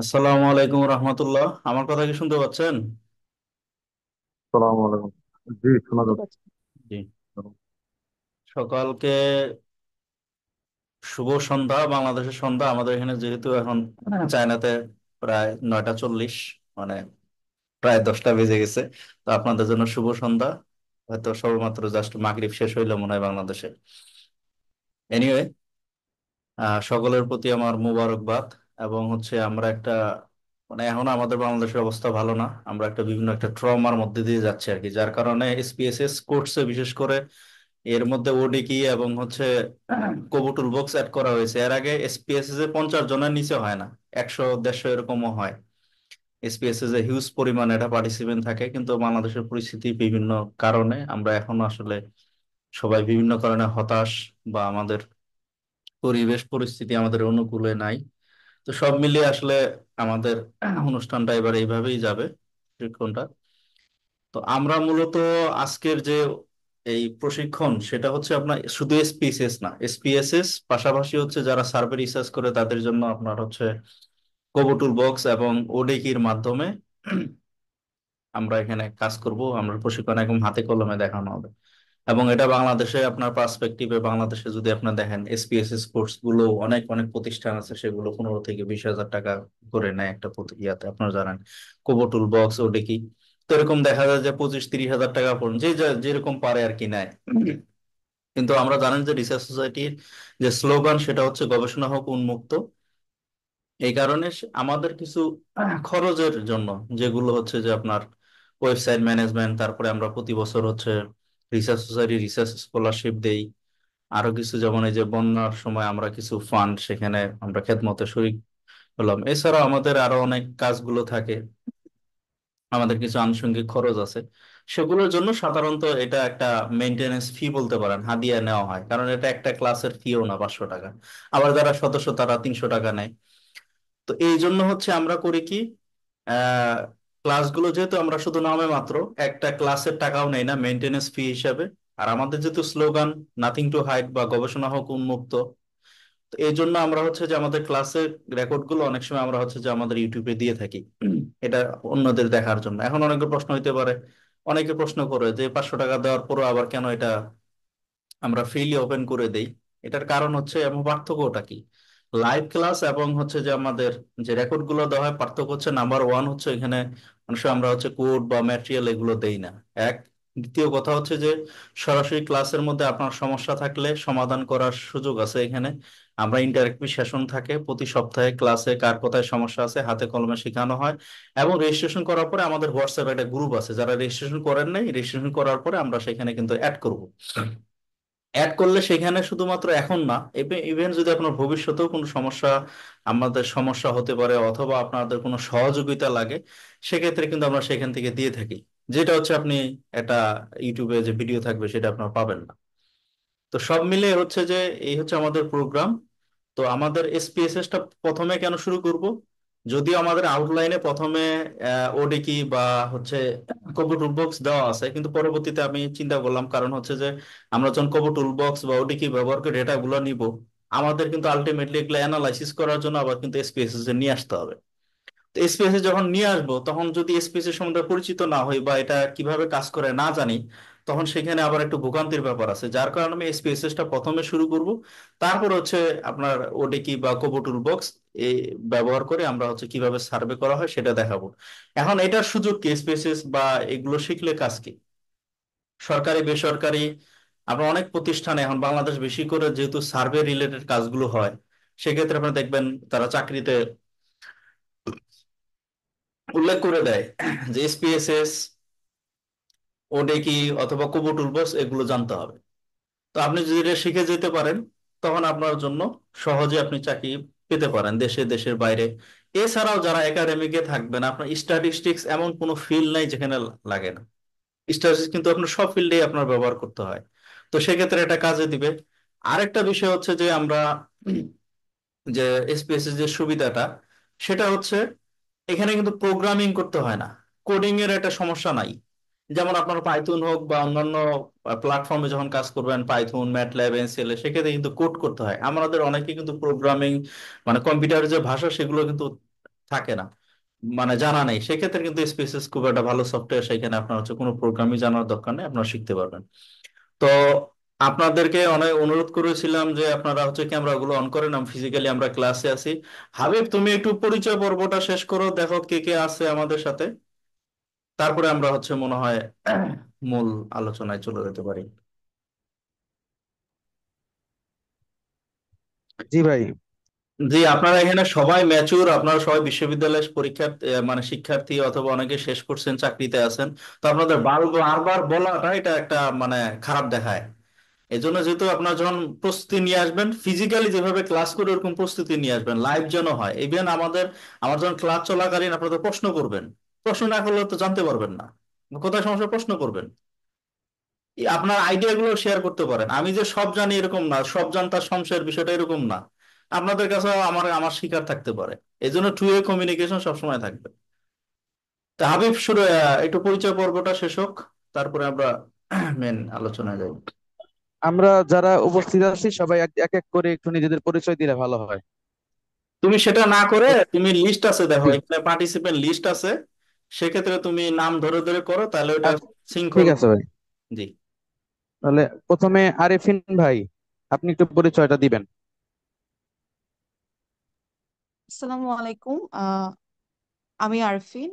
আসসালামু আলাইকুম রহমতুল্লাহ আমার কথা কি শুনতে পাচ্ছেন আলাইকুম জি শোনা যাচ্ছে জি সকালকে শুভ সন্ধ্যা বাংলাদেশের সন্ধ্যা আমাদের এখানে যেহেতু এখন মানে চায়নাতে প্রায় নয়টা চল্লিশ মানে প্রায় দশটা বেজে গেছে তো আপনাদের জন্য শুভ সন্ধ্যা হয়তো সবেমাত্র জাস্ট মাগরিব শেষ হইলো মনে হয় বাংলাদেশে এনিওয়ে সকলের প্রতি আমার মোবারকবাদ এবং হচ্ছে আমরা একটা মানে এখন আমাদের বাংলাদেশের অবস্থা ভালো না আমরা একটা বিভিন্ন একটা ট্রমার মধ্যে দিয়ে যাচ্ছি আর কি যার কারণে এসপিএসএস কোর্সে বিশেষ করে এর মধ্যে ওডিকি এবং হচ্ছে কবুটুল বক্স অ্যাড করা হয়েছে এর আগে এসপিএসএস এ পঞ্চাশ জনের নিচে হয় না একশো দেড়শো এরকমও হয় এসপিএসএস এ হিউজ পরিমাণে এটা পার্টিসিপেন্ট থাকে কিন্তু বাংলাদেশের পরিস্থিতি বিভিন্ন কারণে আমরা এখন আসলে সবাই বিভিন্ন কারণে হতাশ বা আমাদের পরিবেশ পরিস্থিতি আমাদের অনুকূলে নাই তো সব মিলিয়ে আসলে আমাদের অনুষ্ঠানটা এবার এইভাবেই যাবে প্রশিক্ষণটা তো আমরা মূলত আজকের যে এই প্রশিক্ষণ সেটা হচ্ছে আপনার শুধু এসপিএসএস না এসপিএসএস পাশাপাশি হচ্ছে যারা সার্ভে রিসার্চ করে তাদের জন্য আপনার হচ্ছে কোবটুল বক্স এবং ওডেকির e মাধ্যমে আমরা এখানে কাজ করব আমরা প্রশিক্ষণ একদম হাতে কলমে দেখানো হবে এবং এটা বাংলাদেশে আপনার পার্সপেক্টিভে বাংলাদেশে যদি আপনার দেখেন এসপিএস স্পোর্টস গুলো অনেক অনেক প্রতিষ্ঠান আছে সেগুলো পনেরো থেকে বিশ হাজার টাকা করে নেয় একটা ইয়াতে আপনার জানেন কোবো টুল বক্স ও ডেকি তো এরকম দেখা যায় যে পঁচিশ তিরিশ হাজার টাকা পর্যন্ত যে যেরকম পারে আর কি নেয় কিন্তু আমরা জানেন যে রিসার্চ সোসাইটির যে স্লোগান সেটা হচ্ছে গবেষণা হোক উন্মুক্ত এই কারণে আমাদের কিছু খরচের জন্য যেগুলো হচ্ছে যে আপনার ওয়েবসাইট ম্যানেজমেন্ট তারপরে আমরা প্রতি বছর হচ্ছে রিসার্চ সোসাইটি রিসার্চ স্কলারশিপ দেই আরো কিছু যেমন এই যে বন্যার সময় আমরা কিছু ফান্ড সেখানে আমরা খেদমতে শরিক হলাম এছাড়া আমাদের আরো অনেক কাজগুলো থাকে আমাদের কিছু আনুষঙ্গিক খরচ আছে সেগুলোর জন্য সাধারণত এটা একটা মেনটেনেন্স ফি বলতে পারেন হাদিয়া নেওয়া হয় কারণ এটা একটা ক্লাসের ফিও না পাঁচশো টাকা আবার যারা সদস্য তারা তিনশো টাকা নেয় তো এই জন্য হচ্ছে আমরা করি কি আহ ক্লাসগুলো যেহেতু আমরা শুধু নামে মাত্র একটা ক্লাসের টাকাও নেই না মেনটেনেন্স ফি হিসাবে আর আমাদের যেহেতু স্লোগান নাথিং টু হাইট বা গবেষণা হোক উন্মুক্ত এই জন্য আমরা হচ্ছে যে আমাদের ক্লাসের রেকর্ড গুলো অনেক সময় আমরা হচ্ছে যে আমাদের ইউটিউবে দিয়ে থাকি এটা অন্যদের দেখার জন্য এখন অনেকে প্রশ্ন হইতে পারে অনেকে প্রশ্ন করে যে পাঁচশো টাকা দেওয়ার পরও আবার কেন এটা আমরা ফ্রিলি ওপেন করে দেই এটার কারণ হচ্ছে এমন পার্থক্যটা কি লাইভ ক্লাস এবং হচ্ছে যে আমাদের যে রেকর্ড গুলো দেওয়া হয় পার্থক্য হচ্ছে নাম্বার ওয়ান হচ্ছে এখানে মানুষ আমরা হচ্ছে কোড বা ম্যাটেরিয়াল এগুলো দেই না এক দ্বিতীয় কথা হচ্ছে যে সরাসরি ক্লাসের মধ্যে আপনার সমস্যা থাকলে সমাধান করার সুযোগ আছে এখানে আমরা ইন্টারেক্টিভ সেশন থাকে প্রতি সপ্তাহে ক্লাসে কার কোথায় সমস্যা আছে হাতে কলমে শেখানো হয় এবং রেজিস্ট্রেশন করার পরে আমাদের হোয়াটসঅ্যাপ একটা গ্রুপ আছে যারা রেজিস্ট্রেশন করেন নাই রেজিস্ট্রেশন করার পরে আমরা সেখানে কিন্তু অ্যাড করব অ্যাড করলে সেখানে শুধুমাত্র এখন না ইভেন যদি আপনার ভবিষ্যতেও কোনো সমস্যা আমাদের সমস্যা হতে পারে অথবা আপনাদের কোনো সহযোগিতা লাগে সেক্ষেত্রে কিন্তু আমরা সেখান থেকে দিয়ে থাকি যেটা হচ্ছে আপনি একটা ইউটিউবে যে ভিডিও থাকবে সেটা আপনারা পাবেন না তো সব মিলে হচ্ছে যে এই হচ্ছে আমাদের প্রোগ্রাম তো আমাদের এসপিএসএসটা প্রথমে কেন শুরু করব যদিও আমাদের আউটলাইনে প্রথমে ওডিকি বা হচ্ছে কবু টুলবক্স দেওয়া আছে কিন্তু পরবর্তীতে আমি চিন্তা করলাম কারণ হচ্ছে যে আমরা যখন কবু টুলবক্স বা ওডিকি ব্যবহার করে গুলো নিব আমাদের কিন্তু আলটিমেটলি এগুলো অ্যানালাইসিস করার জন্য আবার কিন্তু এসপিএসএস এ নিয়ে আসতে হবে তো এ যখন নিয়ে আসবো তখন যদি এসপিএসএস সম্বন্ধে পরিচিত না হই বা এটা কিভাবে কাজ করে না জানি তখন সেখানে আবার একটু ভোগান্তির ব্যাপার আছে যার কারণে আমি টা প্রথমে শুরু করব তারপর হচ্ছে আপনার ওডিকি বা টুল টুলবক্স ব্যবহার করে আমরা হচ্ছে কিভাবে সার্ভে করা হয় সেটা দেখাবো এখন এটার সুযোগ কি স্পেসিস বা এগুলো শিখলে কাজ কি সরকারি বেসরকারি আমরা অনেক প্রতিষ্ঠানে এখন বাংলাদেশ বেশি করে যেহেতু সার্ভে রিলেটেড কাজগুলো হয় সেক্ষেত্রে আপনার দেখবেন তারা চাকরিতে উল্লেখ করে দেয় যে এসপিএসএস কি অথবা কুবু টুলবস এগুলো জানতে হবে তো আপনি যদি শিখে যেতে পারেন তখন আপনার জন্য সহজে আপনি চাকরি পেতে পারেন দেশে দেশের বাইরে এছাড়াও যারা একাডেমিকে থাকবেন আপনার স্ট্যাটিস্টিক্স এমন কোনো ফিল্ড নাই যেখানে লাগে না স্ট্যাটিস্টিক্স কিন্তু আপনার সব ফিল্ডেই আপনার ব্যবহার করতে হয় তো সেক্ষেত্রে এটা কাজে দিবে আরেকটা বিষয় হচ্ছে যে আমরা যে এসপিএস যে সুবিধাটা সেটা হচ্ছে এখানে কিন্তু প্রোগ্রামিং করতে হয় না কোডিং এর একটা সমস্যা নাই যেমন আপনার পাইথন হোক বা অন্যান্য প্ল্যাটফর্মে যখন কাজ করবেন পাইথন ম্যাটল্যাব এনসিএল সেক্ষেত্রে কিন্তু কোড করতে হয় আমাদের অনেকে কিন্তু প্রোগ্রামিং মানে কম্পিউটার যে ভাষা সেগুলো কিন্তু থাকে না মানে জানা নেই সেক্ষেত্রে কিন্তু স্পেসিস খুব একটা ভালো সফটওয়্যার সেখানে আপনার হচ্ছে কোনো প্রোগ্রামই জানার দরকার নেই আপনারা শিখতে পারবেন তো আপনাদেরকে অনেক অনুরোধ করেছিলাম যে আপনারা হচ্ছে ক্যামেরা গুলো অন করেন আমি ফিজিক্যালি আমরা ক্লাসে আছি হাবিব তুমি একটু পরিচয় পর্বটা শেষ করো দেখো কে কে আছে আমাদের সাথে তারপরে আমরা হচ্ছে মনে হয় মূল আলোচনায় চলে যেতে পারি জি ভাই জি আপনারা এখানে সবাই ম্যাচুর আপনারা সবাই বিশ্ববিদ্যালয়ের পরীক্ষা মানে শিক্ষার্থী অথবা অনেকে শেষ করছেন চাকরিতে আছেন তো আপনাদের বারবার বলাটা এটা একটা মানে খারাপ দেখায় এই জন্য যেহেতু আপনার যখন প্রস্তুতি নিয়ে আসবেন ফিজিক্যালি যেভাবে ক্লাস করে ওরকম প্রস্তুতি নিয়ে আসবেন লাইভ যেন হয় ইভেন আমাদের আমার যখন ক্লাস চলাকালীন আপনারা প্রশ্ন করবেন প্রশ্ন না করলে তো জানতে পারবেন না কোথায় সমস্যা প্রশ্ন করবেন আপনার আইডিয়াগুলো শেয়ার করতে পারেন আমি যে সব জানি এরকম না সব জানতার সংশয়ের বিষয়টা এরকম না আপনাদের কাছে আমার আমার শিকার থাকতে পারে এই জন্য টু ওয়ে কমিউনিকেশন সবসময় থাকবে তা হাবিব শুরু একটু পরিচয় পর্বটা শেষ হোক তারপরে আমরা মেন আলোচনায় যাই আমরা যারা উপস্থিত আছি সবাই এক এক করে একটু নিজেদের পরিচয় দিলে ভালো হয় তুমি সেটা না করে তুমি লিস্ট আছে দেখো এখানে পার্টিসিপেন্ট লিস্ট আছে সেক্ষেত্রে তুমি নাম ধরে ধরে করো তাহলে ওটা সিঙ্ক আচ্ছা, ঠিক আছে ভাই জি তাহলে প্রথমে আরেফিন ভাই আপনি একটু পরিচয়টা দিবেন আসসালামু আলাইকুম আমি আরফিন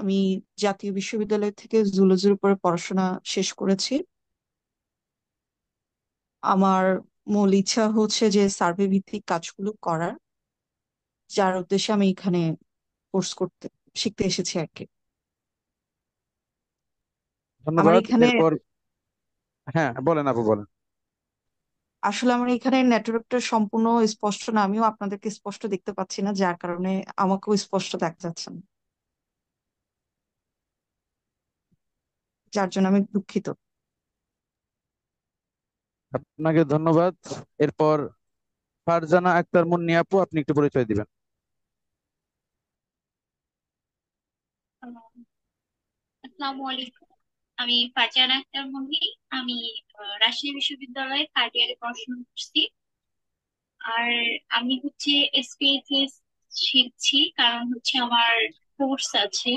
আমি জাতীয় বিশ্ববিদ্যালয় থেকে জুলজির উপরে পড়াশোনা শেষ করেছি আমার মূল ইচ্ছা হচ্ছে যে সার্ভে ভিত্তিক কাজগুলো করার যার উদ্দেশ্যে আমি এখানে কোর্স করতে শিখতে এসেছি আর কি ধন্যবাদ আমার এখানে এরপর হ্যাঁ বলেন আপু বলেন আসলে আমার এখানে নেটওয়ার্কটা সম্পূর্ণ স্পষ্ট না আমিও আপনাদেরকে স্পষ্ট দেখতে পাচ্ছি না যার কারণে আমাকেও স্পষ্ট দেখা যাচ্ছে না যার জন্য আমি দুঃখিত আপনাকে ধন্যবাদ এরপর ফারজানা আক্তার মুন্নি আপু আপনি একটু পরিচয় দিবেন আমি ফারজানা আক্তার মুন্নি আমি রাজশাহী বিশ্ববিদ্যালয়ে থার্ড ইয়ারে পড়াশোনা করছি আর আমি হচ্ছে এসপিএইচএস শিখছি কারণ হচ্ছে আমার কোর্স আছে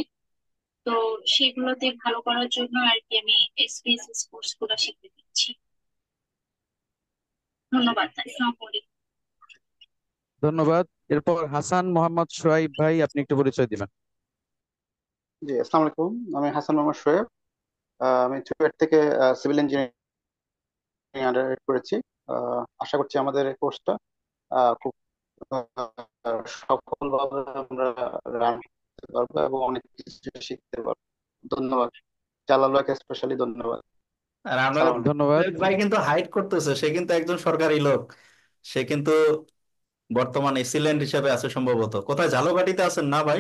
তো সেগুলোতে ভালো করার জন্য আর কি আমি এসপিএইচএস কোর্স গুলো শিখতে দিচ্ছি ধন্যবাদ আসসালামু আলাইকুম ধন্যবাদ এরপর হাসান মোহাম্মদ সোহাইব ভাই আপনি একটু পরিচয় দিবেন জি আসসালামু আলাইকুম আমি হাসান মোহাম্মদ শোয়েব আহ, আমি চুয়েট থেকে সিভিল ইঞ্জিনিয়ারিং করেছি আহ, আশা করছি আমাদের এই কোর্সটা খুব সফলভাবে আমরা রান করতে পারবো এবং অনেক কিছু শিখতে পারবো ধন্যবাদ স্পেশালি ধন্যবাদ আলাইকুম ধন্যবাদ ভাই কিন্তু হাইড করতেছে সে কিন্তু একজন সরকারি লোক সে কিন্তু বর্তমানে সিলেন্ট হিসেবে আছে সম্ভবত কোথায় ঝালকাঠিতে আছেন না ভাই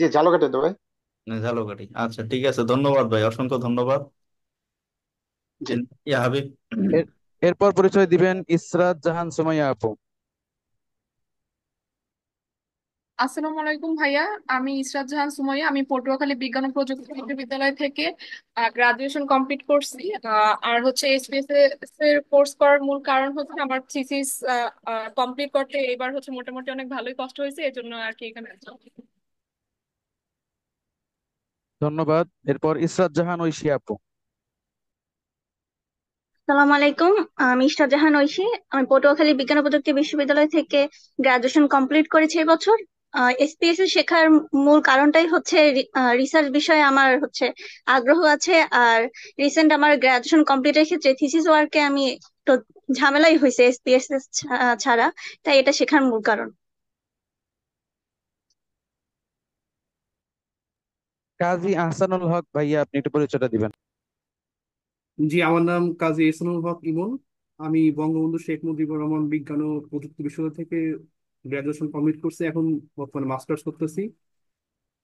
জি ঝালকাঠি তো ভাই ঝালকাঠি আচ্ছা ঠিক আছে ধন্যবাদ ভাই অসংখ্য ধন্যবাদ জি ইয়া হাবিব এরপর পরিচয় দিবেন ইসরাত জাহান সুমাইয়া আপু আসসালামু আলাইকুম ভাইয়া আমি ইসরাত জাহান সুমাইয়া আমি পটুয়াখালী বিজ্ঞান ও প্রযুক্তি বিশ্ববিদ্যালয় থেকে গ্রাজুয়েশন কমপ্লিট করছি আর হচ্ছে এসপিএস এর কোর্স করার মূল কারণ হচ্ছে আমার থিসিস কমপ্লিট করতে এবার হচ্ছে মোটামুটি অনেক ভালোই কষ্ট হয়েছে এজন্য আর কি এখানে ধন্যবাদ এরপর ইসরাত জাহান ঐশী আপু সালাম আলাইকুম আমি ইসরাত জাহান ঐশী আমি পটুয়াখালী বিজ্ঞান প্রযুক্তি বিশ্ববিদ্যালয় থেকে গ্রাজুয়েশন কমপ্লিট করেছি এবছর এসপিএস শেখার মূল কারণটাই হচ্ছে রিসার্চ বিষয়ে আমার হচ্ছে আগ্রহ আছে আর রিসেন্ট আমার গ্রাজুয়েশন কমপ্লিটের ক্ষেত্রে থিসিস ওয়ার্কে আমি তো ঝামেলাই হয়েছে এসপিএসএস ছাড়া তাই এটা শেখার মূল কারণ কাজী আহসানুল হক ভাইয়া আপনি একটু পরিচয়টা দিবেন জি আমার নাম কাজী আহসানুল হক ইমন আমি বঙ্গবন্ধু শেখ মুজিবুর রহমান বিজ্ঞান ও প্রযুক্তি বিশ্ববিদ্যালয় থেকে গ্রাজুয়েশন কমপ্লিট করছি এখন বর্তমানে মাস্টার্স করতেছি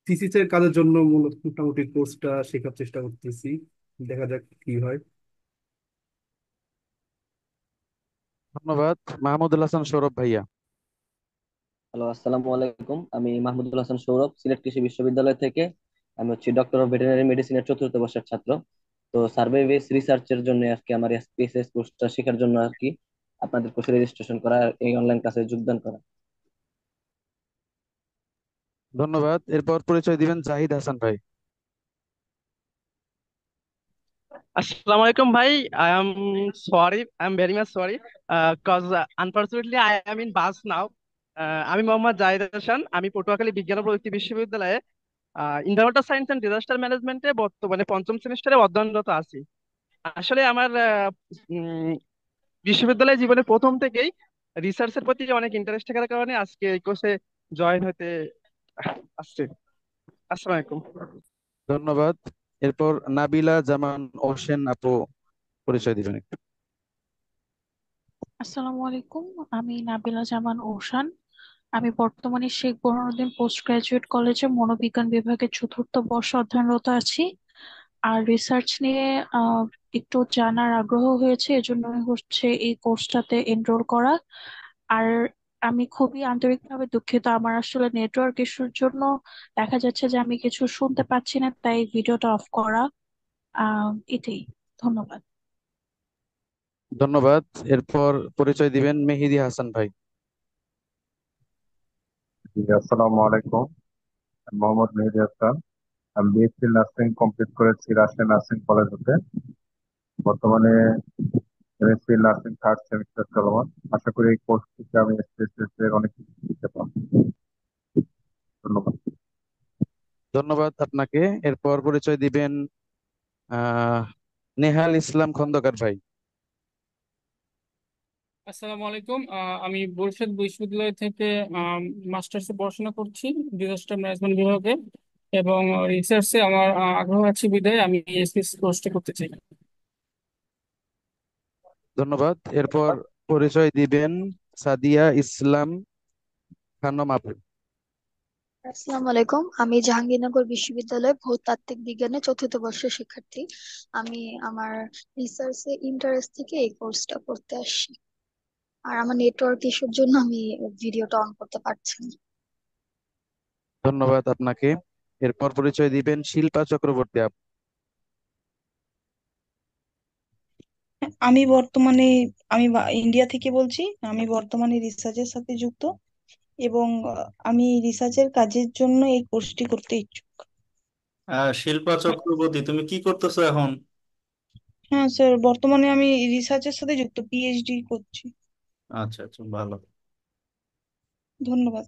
থিসিস এর কাজের জন্য মূলত মোটামুটি কোর্সটা শেখার চেষ্টা করতেছি দেখা যাক কি হয় ধন্যবাদ মাহমুদুল হাসান সৌরভ ভাইয়া হ্যালো আসসালামু আলাইকুম আমি মাহমুদুল হাসান সৌরভ সিলেট কৃষি বিশ্ববিদ্যালয় থেকে আমি হচ্ছে ডক্টর অফ ভেটেরিনারি মেডিসিনের চতুর্থ বর্ষের ছাত্র তো সার্ভে বেস রিসার্চের জন্য আজকে আমার স্পেসএস কোর্সটা শেখার জন্য আর কি আপনাদের কোর্সে রেজিস্ট্রেশন করা এই অনলাইন ক্লাসে যোগদান করা ধন্যবাদ এরপর পরিচয় দিবেন জাহিদ হাসান ভাই আসসালামু আলাইকুম ভাই I am sorry I am very much sorry cause unfortunately I am in bus now আমি মোহাম্মদ জাহিদ হাসান আমি পটুয়াখালী বিজ্ঞান ও প্রযুক্তি বিশ্ববিদ্যালয়ে ইন্টারভেটার সায়েন্স অ্যান্ড ডিজাস্টার ম্যানেজমেন্টে বর্তমানে পঞ্চম সেমিস্টারে অধ্যয়নরত আছি আসলে আমার বিশ্ববিদ্যালয় জীবনে প্রথম থেকেই রিসার্চ এর প্রতি অনেক ইন্টারেস্ট থাকার কারণে আজকে এই কোর্সে জয়েন হতে আসছে আসসালামু আলাইকুম ধন্যবাদ এরপর নাবিলা জামান ওশেন আপু পরিচয় দিবেন একটু আসসালামু আলাইকুম আমি নাবিলা জামান ওশান আমি বর্তমানে শেখ burhanuddin পোস্ট গ্রাজুয়েট কলেজে মনোবিজ্ঞান বিভাগে চতুর্থ বর্ষ অধ্যয়নরত আছি আর রিসার্চ নিয়ে একটু জানার আগ্রহ হয়েছে এজন্য হচ্ছে এই কোর্সটাতে এনরোল করা আর আমি খুবই আন্তরিকভাবে দুঃখিত আমার আসলে নেটওয়ার্ক ইস্যুর জন্য দেখা যাচ্ছে যে আমি কিছু শুনতে পাচ্ছি না তাই ভিডিওটা অফ করা আহ এটাই ধন্যবাদ ধন্যবাদ এরপর পরিচয় দিবেন মেহেদি হাসান ভাই আসসালামু আলাইকুম মোহাম্মদ নার্সিং কমপ্লিট করেছি নার্সিং কলেজ বর্তমানে নার্সিং থার্ড সেমিস্টার আশা করি এই কোর্স থেকে আমি অনেক কিছু ধন্যবাদ ধন্যবাদ আপনাকে এরপর পরিচয় দিবেন নেহাল ইসলাম খন্দকার ভাই আসসালামু আলাইকুম আমি বরিশাল বিশ্ববিদ্যালয় থেকে মাস্টার্সে পড়াশোনা করছি ডিজাস্টার ম্যানেজমেন্ট বিভাগে এবং রিসার্চে আমার আগ্রহ আছে বিধায় আমি এসপিএস কোর্সটা করতে চাই ধন্যবাদ এরপর পরিচয় দিবেন সাদিয়া ইসলাম খানম আপু আসসালামু আলাইকুম আমি জাহাঙ্গীরনগর বিশ্ববিদ্যালয়ে ভূতাত্ত্বিক বিজ্ঞানে চতুর্থ বর্ষের শিক্ষার্থী আমি আমার রিসার্চে ইন্টারেস্ট থেকে এই কোর্সটা করতে আসছি আর আমার নেটওয়ার্ক ইস্যুর জন্য আমি ভিডিওটা অন করতে পারছি না ধন্যবাদ আপনাকে এরপর পরিচয় দিবেন শিল্পা চক্রবর্তী আপ আমি বর্তমানে আমি ইন্ডিয়া থেকে বলছি আমি বর্তমানে রিসার্চের সাথে যুক্ত এবং আমি রিসার্চের কাজের জন্য এই কোর্সটি করতে ইচ্ছুক শিল্পা চক্রবর্তী তুমি কি করতেছো এখন হ্যাঁ স্যার বর্তমানে আমি রিসার্চের সাথে যুক্ত পিএইচডি করছি আচ্ছা আচ্ছা ভালো ধন্যবাদ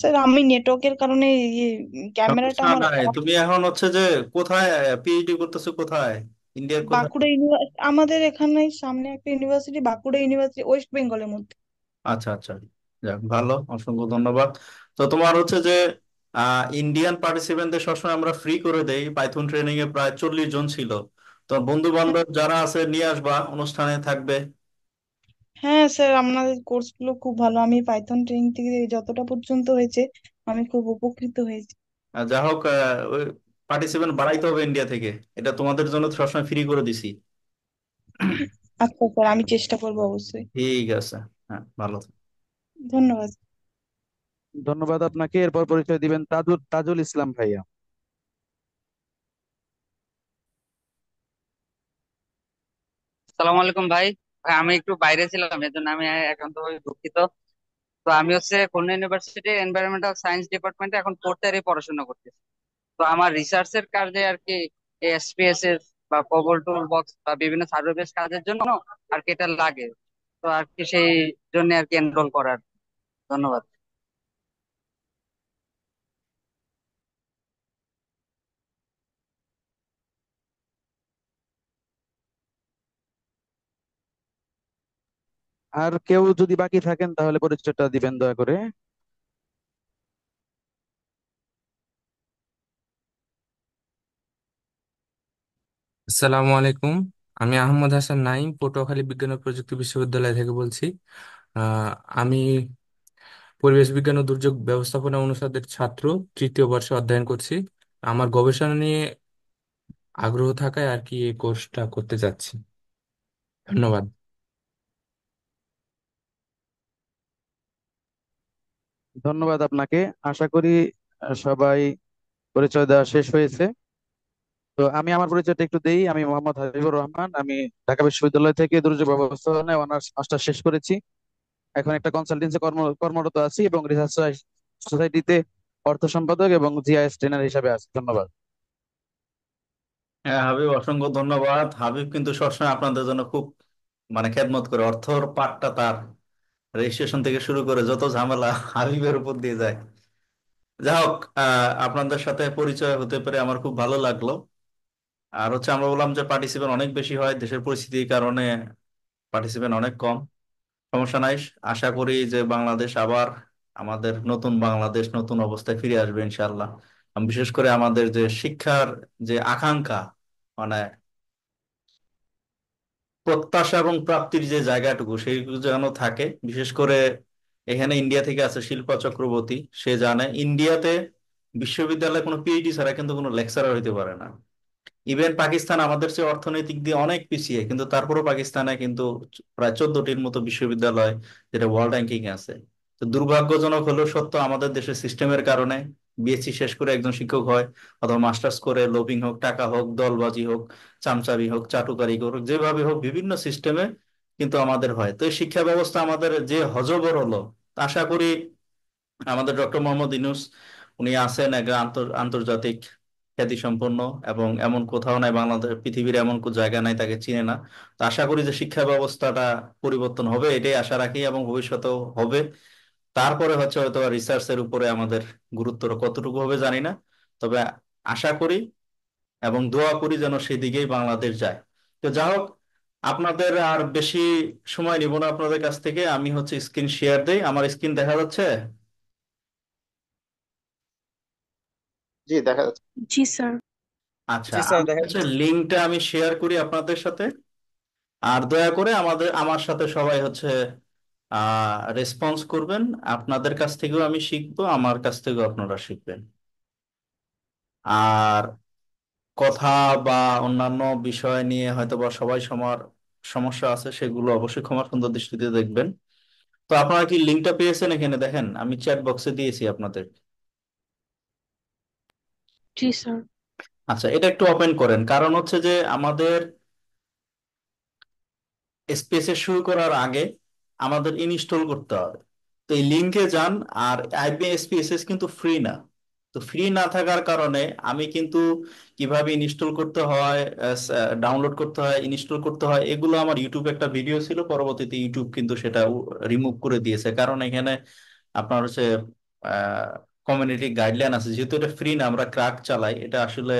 স্যার আমি নেটওয়ার্কের কারণে ইয়ে ক্যামেরাটা সমস্যা আমার নাই তুমি এখন হচ্ছে যে কোথায় পিএইচডি করতেছো কোথায় ইন্ডিয়ার কোথায় বাঁকুড়া ইউনিভার্সিটি আমাদের এখানে সামনে একটা ইউনিভার্সিটি বাঁকুড়া ইউনিভার্সিটি ওয়েস্ট বেঙ্গলের মধ্যে আচ্ছা আচ্ছা যাক ভালো অসংখ্য ধন্যবাদ তো তোমার হচ্ছে যে আহ ইন্ডিয়ান পার্টিসিপেন্টদের সবসময় আমরা ফ্রি করে দেই পাইথন ট্রেনিং এ প্রায় চল্লিশ জন ছিল তো বন্ধু বান্ধব যারা আছে নিয়ে আসবা অনুষ্ঠানে থাকবে হ্যাঁ স্যার আপনাদের কোর্স গুলো খুব ভালো আমি পাইথন ট্রেনিং থেকে যতটা পর্যন্ত হয়েছে আমি খুব উপকৃত হয়েছি আর যা হোক পার্টিসিপেন্ট বাড়াইতে হবে ইন্ডিয়া থেকে এটা তোমাদের জন্য সবসময় ফ্রি করে দিছি আচ্ছা স্যার আমি চেষ্টা করবো অবশ্যই ঠিক আছে হ্যাঁ ভালো ধন্যবাদ ধন্যবাদ আপনাকে এরপর পরিচয় দিবেন তাজুল তাজুল ইসলাম ভাইয়া সালাম আলাইকুম ভাই আমি একটু বাইরে ছিলাম এজন্য আমি একান্তভাবে দুঃখিত তো আমি হচ্ছে খুলনা ইউনিভার্সিটি এনভায়রনমেন্টাল সায়েন্স ডিপার্টমেন্টে এখন ফোর্থ ইয়ারে পড়াশোনা করতেছি তো আমার রিসার্চ এর কাজে আর কি এসপিএসএস বা পবল টুল বক্স বা বিভিন্ন সার্ভে বেস কাজের জন্য আর কি এটা লাগে তো আর কি সেই জন্য আর কি এনরোল করার ধন্যবাদ আর কেউ যদি বাকি থাকেন তাহলে পরিচয়টা দিবেন দয়া করে আসসালামু আলাইকুম আমি আহমদ হাসান নাইম পটুয়াখালী বিজ্ঞান ও প্রযুক্তি বিশ্ববিদ্যালয় থেকে বলছি আহ, আমি পরিবেশ বিজ্ঞান ও দুর্যোগ ব্যবস্থাপনা অনুষদের ছাত্র তৃতীয় বর্ষে অধ্যয়ন করছি আমার গবেষণা নিয়ে আগ্রহ থাকায় আর কি এই কোর্সটা করতে চাচ্ছি ধন্যবাদ ধন্যবাদ আপনাকে আশা করি সবাই পরিচয় দেওয়া শেষ হয়েছে তো আমি আমার পরিচয়টা একটু দেই আমি মোহাম্মদ হাবিবুর রহমান আমি ঢাকা বিশ্ববিদ্যালয় থেকে দুর্যোগ ব্যবস্থাপনায় অনার্স মাস্টার শেষ করেছি এখন একটা কনসালটেন্সি কর্মরত আছি এবং রিসার্চ সোসাইটিতে অর্থ সম্পাদক এবং জিআইএস ট্রেনার হিসাবে আছি ধন্যবাদ হ্যাঁ হাবিব অসংখ্য ধন্যবাদ হাবিব কিন্তু সবসময় আপনাদের জন্য খুব মানে খেদমত করে অর্থর পাঠটা তার রেজিস্ট্রেশন থেকে শুরু করে যত ঝামেলা হাবিবের উপর দিয়ে যায় যাই হোক আপনাদের সাথে পরিচয় হতে পেরে আমার খুব ভালো লাগলো আর হচ্ছে আমরা বললাম যে পার্টিসিপেন্ট অনেক বেশি হয় দেশের পরিস্থিতির কারণে পার্টিসিপেন্ট অনেক কম সমস্যা নাই আশা করি যে বাংলাদেশ আবার আমাদের নতুন বাংলাদেশ নতুন অবস্থায় ফিরে আসবে ইনশাল্লাহ বিশেষ করে আমাদের যে শিক্ষার যে আকাঙ্ক্ষা মানে প্রত্যাশা এবং প্রাপ্তির যে জায়গাটুকু সেইগুলো যেন থাকে বিশেষ করে এখানে ইন্ডিয়া থেকে আছে শিল্পা চক্রবর্তী সে জানে ইন্ডিয়াতে বিশ্ববিদ্যালয়ে কোনো পিএইচডি ছাড়া কিন্তু কোনো লেকচারার হইতে পারে না ইভেন পাকিস্তান আমাদের চেয়ে অর্থনৈতিক দিয়ে অনেক পিছিয়ে কিন্তু তারপরেও পাকিস্তানে কিন্তু প্রায় চোদ্দটির মতো বিশ্ববিদ্যালয় যেটা ওয়ার্ল্ড র্যাঙ্কিং আছে তো দুর্ভাগ্যজনক হলেও সত্য আমাদের দেশের সিস্টেমের কারণে বিএসসি শেষ করে একজন শিক্ষক হয় অথবা মাস্টার্স করে লোভিং হোক টাকা হোক দলবাজি হোক চামচাবি হোক চাটুকারি হোক যেভাবে হোক বিভিন্ন সিস্টেমে কিন্তু আমাদের হয় তো এই শিক্ষা ব্যবস্থা আমাদের যে হলো আশা করি আমাদের ডক্টর মোহাম্মদ ইনুস উনি আছেন একজন আন্তর্জাতিক খ্যাতি সম্পন্ন এবং এমন কোথাও নাই বাংলাদেশ পৃথিবীর এমন কোনো জায়গা নাই তাকে চিনে না তো আশা করি যে শিক্ষা ব্যবস্থাটা পরিবর্তন হবে এটাই আশা রাখি এবং ভবিষ্যতেও হবে তারপরে হচ্ছে হয়তো রিসার্চের উপরে আমাদের গুরুত্ব কতটুকু হবে জানি না তবে আশা করি এবং দোয়া করি যেন সেদিকেই বাংলাদেশ যায় তো যা হোক আপনাদের আর বেশি সময় নিব না আপনাদের কাছ থেকে আমি হচ্ছে স্ক্রিন শেয়ার দেই আমার স্ক্রিন দেখা যাচ্ছে জি দেখা যাচ্ছে জি স্যার আচ্ছা আচ্ছা লিংকটা আমি শেয়ার করি আপনাদের সাথে আর দয়া করে আমাদের আমার সাথে সবাই হচ্ছে রেসপন্স করবেন আপনাদের কাছ থেকেও আমি শিখবো আমার কাছ থেকেও আপনারা শিখবেন আর কথা বা অন্যান্য বিষয় নিয়ে হয়তো বা সবাই সবার সমস্যা আছে সেগুলো অবশ্যই ক্ষমা সুন্দর দৃষ্টিতে দেখবেন তো আপনারা কি লিঙ্কটা পেয়েছেন এখানে দেখেন আমি চ্যাট বক্সে দিয়েছি আপনাদের জি স্যার আচ্ছা এটা একটু ওপেন করেন কারণ হচ্ছে যে আমাদের স্পেসে শুরু করার আগে আমাদের ইনস্টল করতে হবে তো এই লিঙ্কে যান আর আইবিএসপিএসএস কিন্তু ফ্রি না তো ফ্রি না থাকার কারণে আমি কিন্তু কিভাবে ইনস্টল করতে হয় ডাউনলোড করতে হয় ইনস্টল করতে হয় এগুলো আমার ইউটিউবে একটা ভিডিও ছিল পরবর্তীতে ইউটিউব কিন্তু সেটা রিমুভ করে দিয়েছে কারণ এখানে আপনার হচ্ছে কমিউনিটি গাইডলাইন আছে যেহেতু এটা ফ্রি না আমরা ক্রাক চালাই এটা আসলে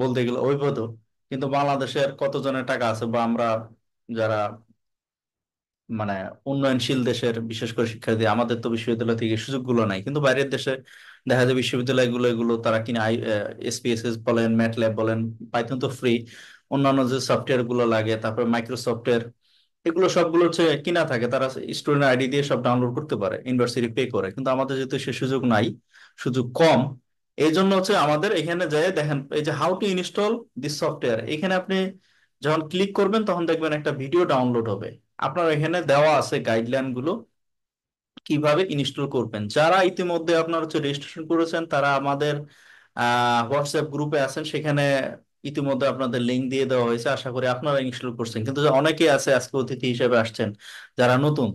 বলতে গেলে অবৈধ কিন্তু বাংলাদেশের কতজনের টাকা আছে বা আমরা যারা মানে উন্নয়নশীল দেশের বিশেষ করে শিক্ষার্থী আমাদের তো বিশ্ববিদ্যালয় থেকে সুযোগ গুলো নাই কিন্তু বাইরের দেশে দেখা যায় বিশ্ববিদ্যালয়গুলো এগুলো তারা কিনা এসপিএসএস বলেন ম্যাট ল্যাব বলেন পাইথন তো ফ্রি অন্যান্য যে সফটওয়্যার গুলো লাগে তারপরে মাইক্রোসফটওয়্যার এগুলো সবগুলো হচ্ছে কিনা থাকে তারা স্টুডেন্ট আইডি দিয়ে সব ডাউনলোড করতে পারে ইউনিভার্সিটি পে করে কিন্তু আমাদের যেহেতু সে সুযোগ নাই সুযোগ কম এই জন্য হচ্ছে আমাদের এখানে যে দেখেন এই যে how to install this software এখানে আপনি যখন ক্লিক করবেন তখন দেখবেন একটা ভিডিও ডাউনলোড হবে আপনার এখানে দেওয়া আছে গাইডলাইন গুলো কিভাবে ইনস্টল করবেন যারা ইতিমধ্যে আপনার হচ্ছে রেজিস্ট্রেশন করেছেন তারা আমাদের হোয়াটসঅ্যাপ গ্রুপে আছেন সেখানে ইতিমধ্যে আপনাদের লিঙ্ক দিয়ে দেওয়া হয়েছে আশা করি আপনারা ইনস্টল করছেন কিন্তু অনেকেই আছে আজকে অতিথি হিসেবে আসছেন যারা নতুন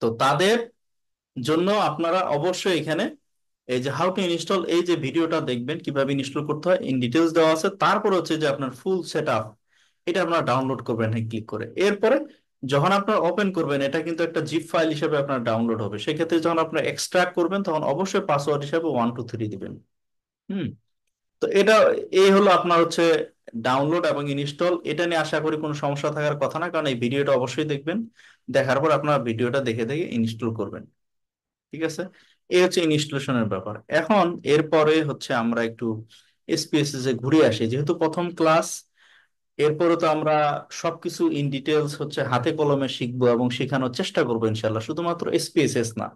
তো তাদের জন্য আপনারা অবশ্যই এখানে এই যে হাউ টু ইনস্টল এই যে ভিডিওটা দেখবেন কিভাবে ইনস্টল করতে হয় ইন ডিটেলস দেওয়া আছে তারপর হচ্ছে যে আপনার ফুল সেট আপ এটা আপনারা ডাউনলোড করবেন ক্লিক হ্যাঁ, করে এরপরে যখন আপনার ওপেন করবেন এটা কিন্তু একটা জিপ ফাইল হিসেবে আপনার ডাউনলোড হবে সেক্ষেত্রে যখন আপনার এক্সট্রাক্ট করবেন তখন অবশ্যই পাসওয়ার্ড হিসেবে ওয়ান টু থ্রি দিবেন হুম তো এটা এই হলো আপনার হচ্ছে ডাউনলোড এবং ইনস্টল এটা নিয়ে আশা করি কোনো সমস্যা থাকার কথা না কারণ এই ভিডিওটা অবশ্যই দেখবেন দেখার পর আপনারা ভিডিওটা দেখে দেখে ইনস্টল করবেন ঠিক আছে এই হচ্ছে ইনস্টলেশনের ব্যাপার এখন এরপরে হচ্ছে আমরা একটু এসপিএসএস এ ঘুরে আসি যেহেতু প্রথম ক্লাস এরপরে তো আমরা সবকিছু ইন ডিটেলস হচ্ছে হাতে কলমে শিখবো এবং শেখানোর চেষ্টা করবো ইনশাল্লাহ শুধুমাত্র এসপিএসএস না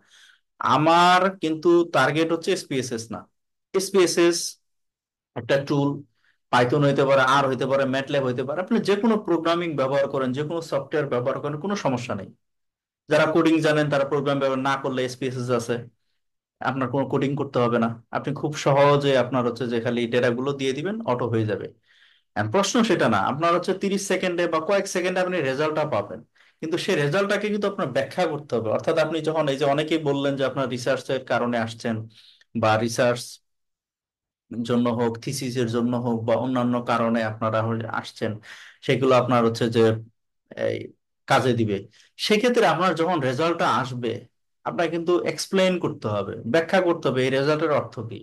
আমার কিন্তু টার্গেট হচ্ছে এসপিএসএস না এসপিএসএস একটা টুল পাইথন হইতে পারে আর হইতে পারে ম্যাটল্যাব হইতে পারে আপনি যে কোনো প্রোগ্রামিং ব্যবহার করেন যে কোনো সফটওয়্যার ব্যবহার করেন কোনো সমস্যা নেই যারা কোডিং জানেন তারা প্রোগ্রাম ব্যবহার না করলে এসপিএসএস আছে আপনার কোনো কোডিং করতে হবে না আপনি খুব সহজে আপনার হচ্ছে যে খালি ডেটাগুলো দিয়ে দিবেন অটো হয়ে যাবে প্রশ্ন সেটা না আপনার হচ্ছে তিরিশ সেকেন্ডে বা কয়েক সেকেন্ডে আপনি রেজাল্টটা পাবেন কিন্তু সেই রেজাল্টটাকে কিন্তু আপনার ব্যাখ্যা করতে হবে অর্থাৎ আপনি যখন এই যে অনেকেই বললেন যে আপনার রিসার্চের কারণে আসছেন বা রিসার্চ জন্য হোক থিসিসের জন্য হোক বা অন্যান্য কারণে আপনারা আসছেন সেগুলো আপনার হচ্ছে যে কাজে দিবে সেক্ষেত্রে আপনার যখন রেজাল্টটা আসবে আপনার কিন্তু এক্সপ্লেন করতে হবে ব্যাখ্যা করতে হবে এই রেজাল্টের অর্থ কি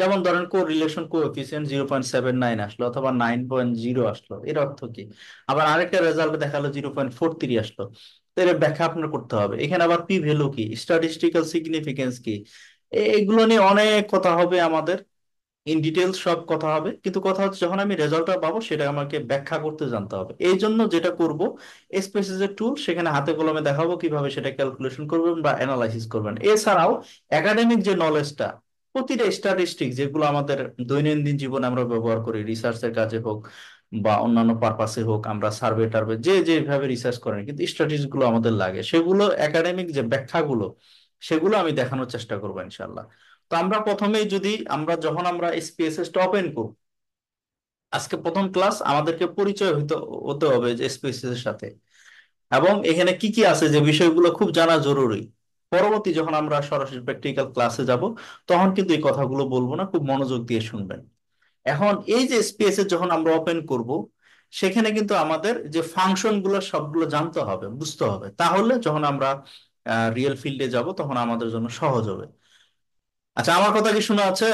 যেমন ধরেন correlation coefficient zero point seven nine আসলো অথবা নাইন পয়েন্ট জিরো আসলো এর অর্থ কি আবার আরেকটা রেজাল্ট দেখালো জিরো পয়েন্ট ফোর থ্রি আসলো এর ব্যাখ্যা আপনার করতে হবে এখানে আবার পি ভ্যালু কি স্ট্যাটিস্টিক্যাল সিগনিফিকেন্স কি এগুলো নিয়ে অনেক কথা হবে আমাদের ইন ডিটেলস সব কথা হবে কিন্তু কথা হচ্ছে যখন আমি রেজাল্টটা পাবো সেটা আমাকে ব্যাখ্যা করতে জানতে হবে এই জন্য যেটা করব স্পেসিস টুল সেখানে হাতে কলমে দেখাবো কিভাবে সেটা ক্যালকুলেশন করবেন বা অ্যানালাইসিস করবেন এছাড়াও একাডেমিক যে নলেজটা প্রতিটা স্ট্যাটিস্টিক যেগুলো আমাদের দৈনন্দিন জীবনে আমরা ব্যবহার করি রিসার্চ এর কাজে হোক বা অন্যান্য পারপাসে হোক আমরা সার্ভে টার্ভে যে যেভাবে রিসার্চ করেন কিন্তু স্ট্যাটিস্ট গুলো আমাদের লাগে সেগুলো একাডেমিক যে ব্যাখ্যাগুলো সেগুলো আমি দেখানোর চেষ্টা করবো ইনশাল্লাহ তো আমরা প্রথমেই যদি আমরা যখন আমরা স্পিএসএস ওপেন করব আজকে প্রথম ক্লাস আমাদেরকে পরিচয় হইতে হতে হবে যে এসপিএসএস এর সাথে এবং এখানে কি কি আছে যে বিষয়গুলো খুব জানা জরুরি পরবর্তী যখন আমরা সরাসরি প্র্যাকটিক্যাল ক্লাসে যাব তখন কিন্তু এই কথাগুলো বলবো না খুব মনোযোগ দিয়ে শুনবেন এখন এই যে স্পেস যখন আমরা ওপেন করব সেখানে কিন্তু আমাদের যে গুলো সবগুলো জানতে হবে বুঝতে হবে তাহলে যখন আমরা রিয়েল ফিল্ডে যাব তখন আমাদের জন্য সহজ হবে আচ্ছা আমার কথা কি শোনা আছে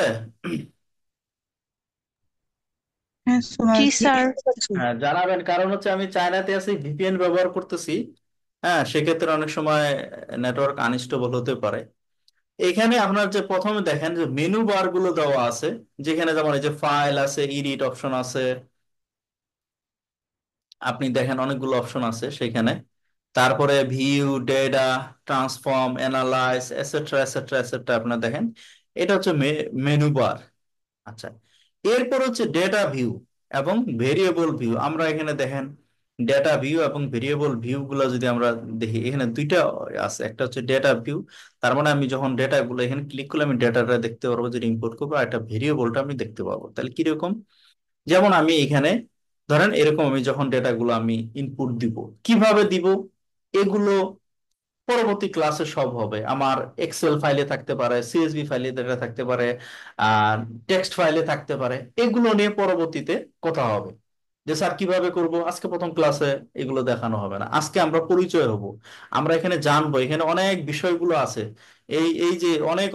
হ্যাঁ, হ্যাঁ, জানাবেন কারণ হচ্ছে আমি চায়নাতে আছি ভিপিএন ব্যবহার করতেছি হ্যাঁ সেক্ষেত্রে অনেক সময় নেটওয়ার্ক আনস্টেবল হতে পারে এখানে আপনার যে প্রথমে দেখেন যে মেনু বার গুলো দেওয়া আছে যেখানে যেমন এই যে ফাইল আছে ইডিট অপশন আছে আপনি দেখেন অনেকগুলো অপশন আছে সেখানে তারপরে view data transform analyse etcetera etcetera etcetera আপনার দেখেন এটা হচ্ছে মেনু বার আচ্ছা এরপর হচ্ছে ডেটা ভিউ এবং ভেরিয়েবল ভিউ আমরা এখানে দেখেন ডেটা ভিউ এবং ভেরিয়েবল ভিউ গুলো যদি আমরা দেখি এখানে দুইটা আছে একটা হচ্ছে ডেটা ভিউ তার মানে আমি যখন ডেটা গুলো এখানে ক্লিক করলে আমি ডেটাটা দেখতে পারবো যদি ইম্পোর্ট করবো আর একটা ভেরিয়েবলটা আমি দেখতে পাবো তাহলে কিরকম যেমন আমি এখানে ধরেন এরকম আমি যখন ডেটাগুলো আমি ইনপুট দিব কিভাবে দিব এগুলো পরবর্তী ক্লাসে সব হবে আমার এক্সেল ফাইলে থাকতে পারে সিএসবি ফাইলে ডেটা থাকতে পারে আর টেক্সট ফাইলে থাকতে পারে এগুলো নিয়ে পরবর্তীতে কথা হবে যে স্যার কিভাবে করব আজকে প্রথম ক্লাসে এগুলো দেখানো হবে না আজকে আমরা পরিচয় হব আমরা এখানে জানবো এখানে অনেক বিষয়গুলো আছে এই এই যে অনেক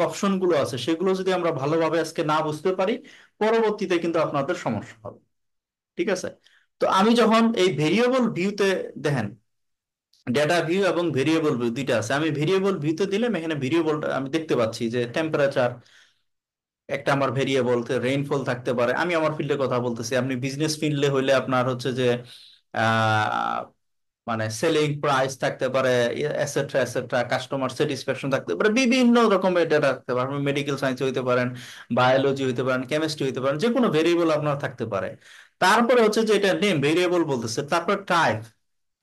গুলো আছে সেগুলো যদি আমরা ভালোভাবে আজকে না বুঝতে পারি পরবর্তীতে কিন্তু আপনাদের সমস্যা হবে ঠিক আছে তো আমি যখন এই ভেরিয়েবল ভিউতে দেখেন ডেটা ভিউ এবং ভেরিয়েবল ভিউ দুইটা আছে আমি ভেরিয়েবল ভিউতে দিলাম এখানে ভেরিয়েবলটা আমি দেখতে পাচ্ছি যে টেম্পারেচার একটা আমার ভেরিয়েবল রেইনফল থাকতে পারে আমি আমার ফিল্ডে কথা বলতেছি আপনি বিজনেস ফিল্ডে হইলে আপনার হচ্ছে যে মানে সেলিং প্রাইস থাকতে পারে এসেট্রা এসেট্রা কাস্টমার স্যাটিসফ্যাকশন থাকতে পারে বিভিন্ন রকমের ডেটা থাকতে পারে মেডিকেল সায়েন্স হইতে পারেন বায়োলজি হইতে পারেন কেমিস্ট্রি হইতে পারেন যে কোনো ভেরিয়েবল আপনার থাকতে পারে তারপরে হচ্ছে যে এটা নেম ভেরিয়েবল বলতেছে তারপর টাইপ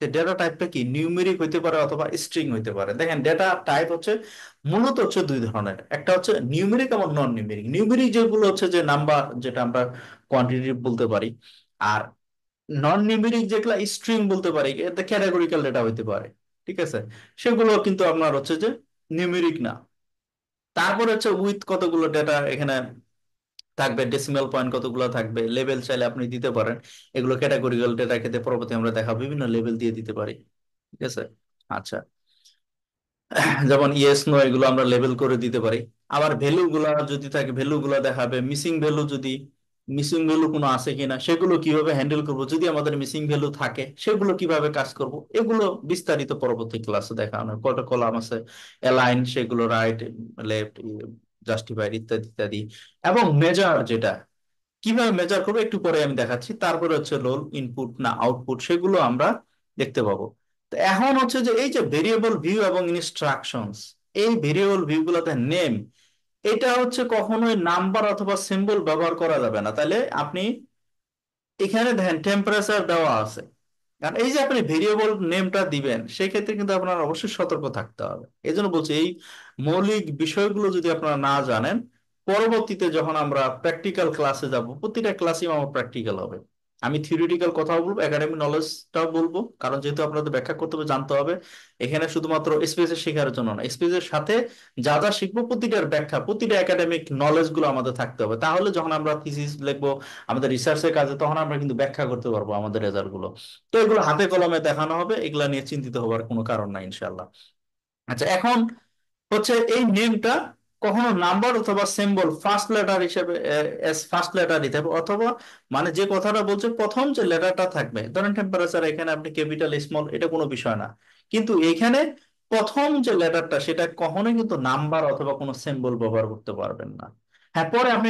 যে ডেটা টাইপটা কি নিউমেরিক হইতে পারে অথবা স্ট্রিং হইতে পারে দেখেন ডেটা টাইপ হচ্ছে মূলত হচ্ছে দুই ধরনের একটা হচ্ছে নিউমেরিক এবং নন নিউমেরিক নিউমেরিক যেগুলো হচ্ছে যে নাম্বার যেটা আমরা কোয়ান্টিটি বলতে পারি আর নন নিউমেরিক যেগুলো স্ট্রিং বলতে পারি এটা ক্যাটাগরিক্যাল ডেটা হইতে পারে ঠিক আছে সেগুলো কিন্তু আপনার হচ্ছে যে নিউমেরিক না তারপর হচ্ছে উইথ কতগুলো ডেটা এখানে থাকবে ডেসিমাল পয়েন্ট কতগুলো থাকবে লেভেল চাইলে আপনি দিতে পারেন এগুলো ক্যাটাগরিক্যাল ডেটা ক্ষেত্রে পরবর্তী আমরা দেখা বিভিন্ন লেভেল দিয়ে দিতে পারি ঠিক আছে আচ্ছা যেমন ইয়েস নো এগুলো আমরা লেভেল করে দিতে পারি আবার ভ্যালু গুলা যদি থাকে ভ্যালু গুলো দেখাবে মিসিং ভ্যালু যদি মিসিং ভ্যালু কোনো আছে কিনা সেগুলো কিভাবে হ্যান্ডেল করব যদি আমাদের মিসিং ভ্যালু থাকে সেগুলো কিভাবে কাজ করব এগুলো বিস্তারিত পরবর্তী ক্লাসে দেখানো কত কলাম আছে অ্যালাইন সেগুলো রাইট লেফট জাস্টিফাইড ইত্যাদি ইত্যাদি এবং মেজার যেটা কিভাবে মেজার করবো একটু পরে আমি দেখাচ্ছি তারপরে হচ্ছে রোল ইনপুট না আউটপুট সেগুলো আমরা দেখতে পাবো তো এখন হচ্ছে যে এই যে ভেরিয়েবল ভিউ এবং ইনস্ট্রাকশনস এই ভেরিয়েবল ভিউ গুলোতে নেম এটা হচ্ছে কখনোই নাম্বার অথবা সিম্বল ব্যবহার করা যাবে না তাহলে আপনি এখানে দেখেন টেম্পারেচার দেওয়া আছে কারণ এই যে আপনি ভেরিয়েবল নেমটা দিবেন সেক্ষেত্রে কিন্তু আপনার অবশ্যই সতর্ক থাকতে হবে এই জন্য বলছি এই মৌলিক বিষয়গুলো যদি আপনারা না জানেন পরবর্তীতে যখন আমরা প্র্যাকটিক্যাল ক্লাসে যাব প্রতিটা ক্লাসেই আমার প্র্যাকটিক্যাল হবে আমি থিওরিটিক্যাল কথাও বলবো একাডেমিক নলেজটাও বলবো কারণ যেহেতু আপনাদের ব্যাখ্যা করতে হবে জানতে হবে এখানে শুধুমাত্র স্পেসের শেখার জন্য না স্পেসের সাথে যা যা শিখবো প্রতিটার ব্যাখ্যা প্রতিটা একাডেমিক নলেজ গুলো আমাদের থাকতে হবে তাহলে যখন আমরা থিসিস লিখবো আমাদের রিসার্চের কাজে তখন আমরা কিন্তু ব্যাখ্যা করতে পারবো আমাদের রেজাল্ট গুলো তো এগুলো হাতে কলমে দেখানো হবে এগুলা নিয়ে চিন্তিত হওয়ার কোনো কারণ নাই ইনশাল্লাহ আচ্ছা এখন হচ্ছে এই নেমটা কখনো নাম্বার অথবা সিম্বল ফার্স্ট লেটার হিসেবে এস ফার্স্ট লেটার দিতে হবে অথবা মানে যে কথাটা বলছে প্রথম যে লেটারটা থাকবে ধরেন টেম্পারেচার এখানে আপনি ক্যাপিটাল স্মল এটা কোনো বিষয় না কিন্তু এখানে প্রথম যে লেটারটা সেটা কখনোই কিন্তু নাম্বার অথবা কোনো সিম্বল ব্যবহার করতে পারবেন না হ্যাঁ পরে আপনি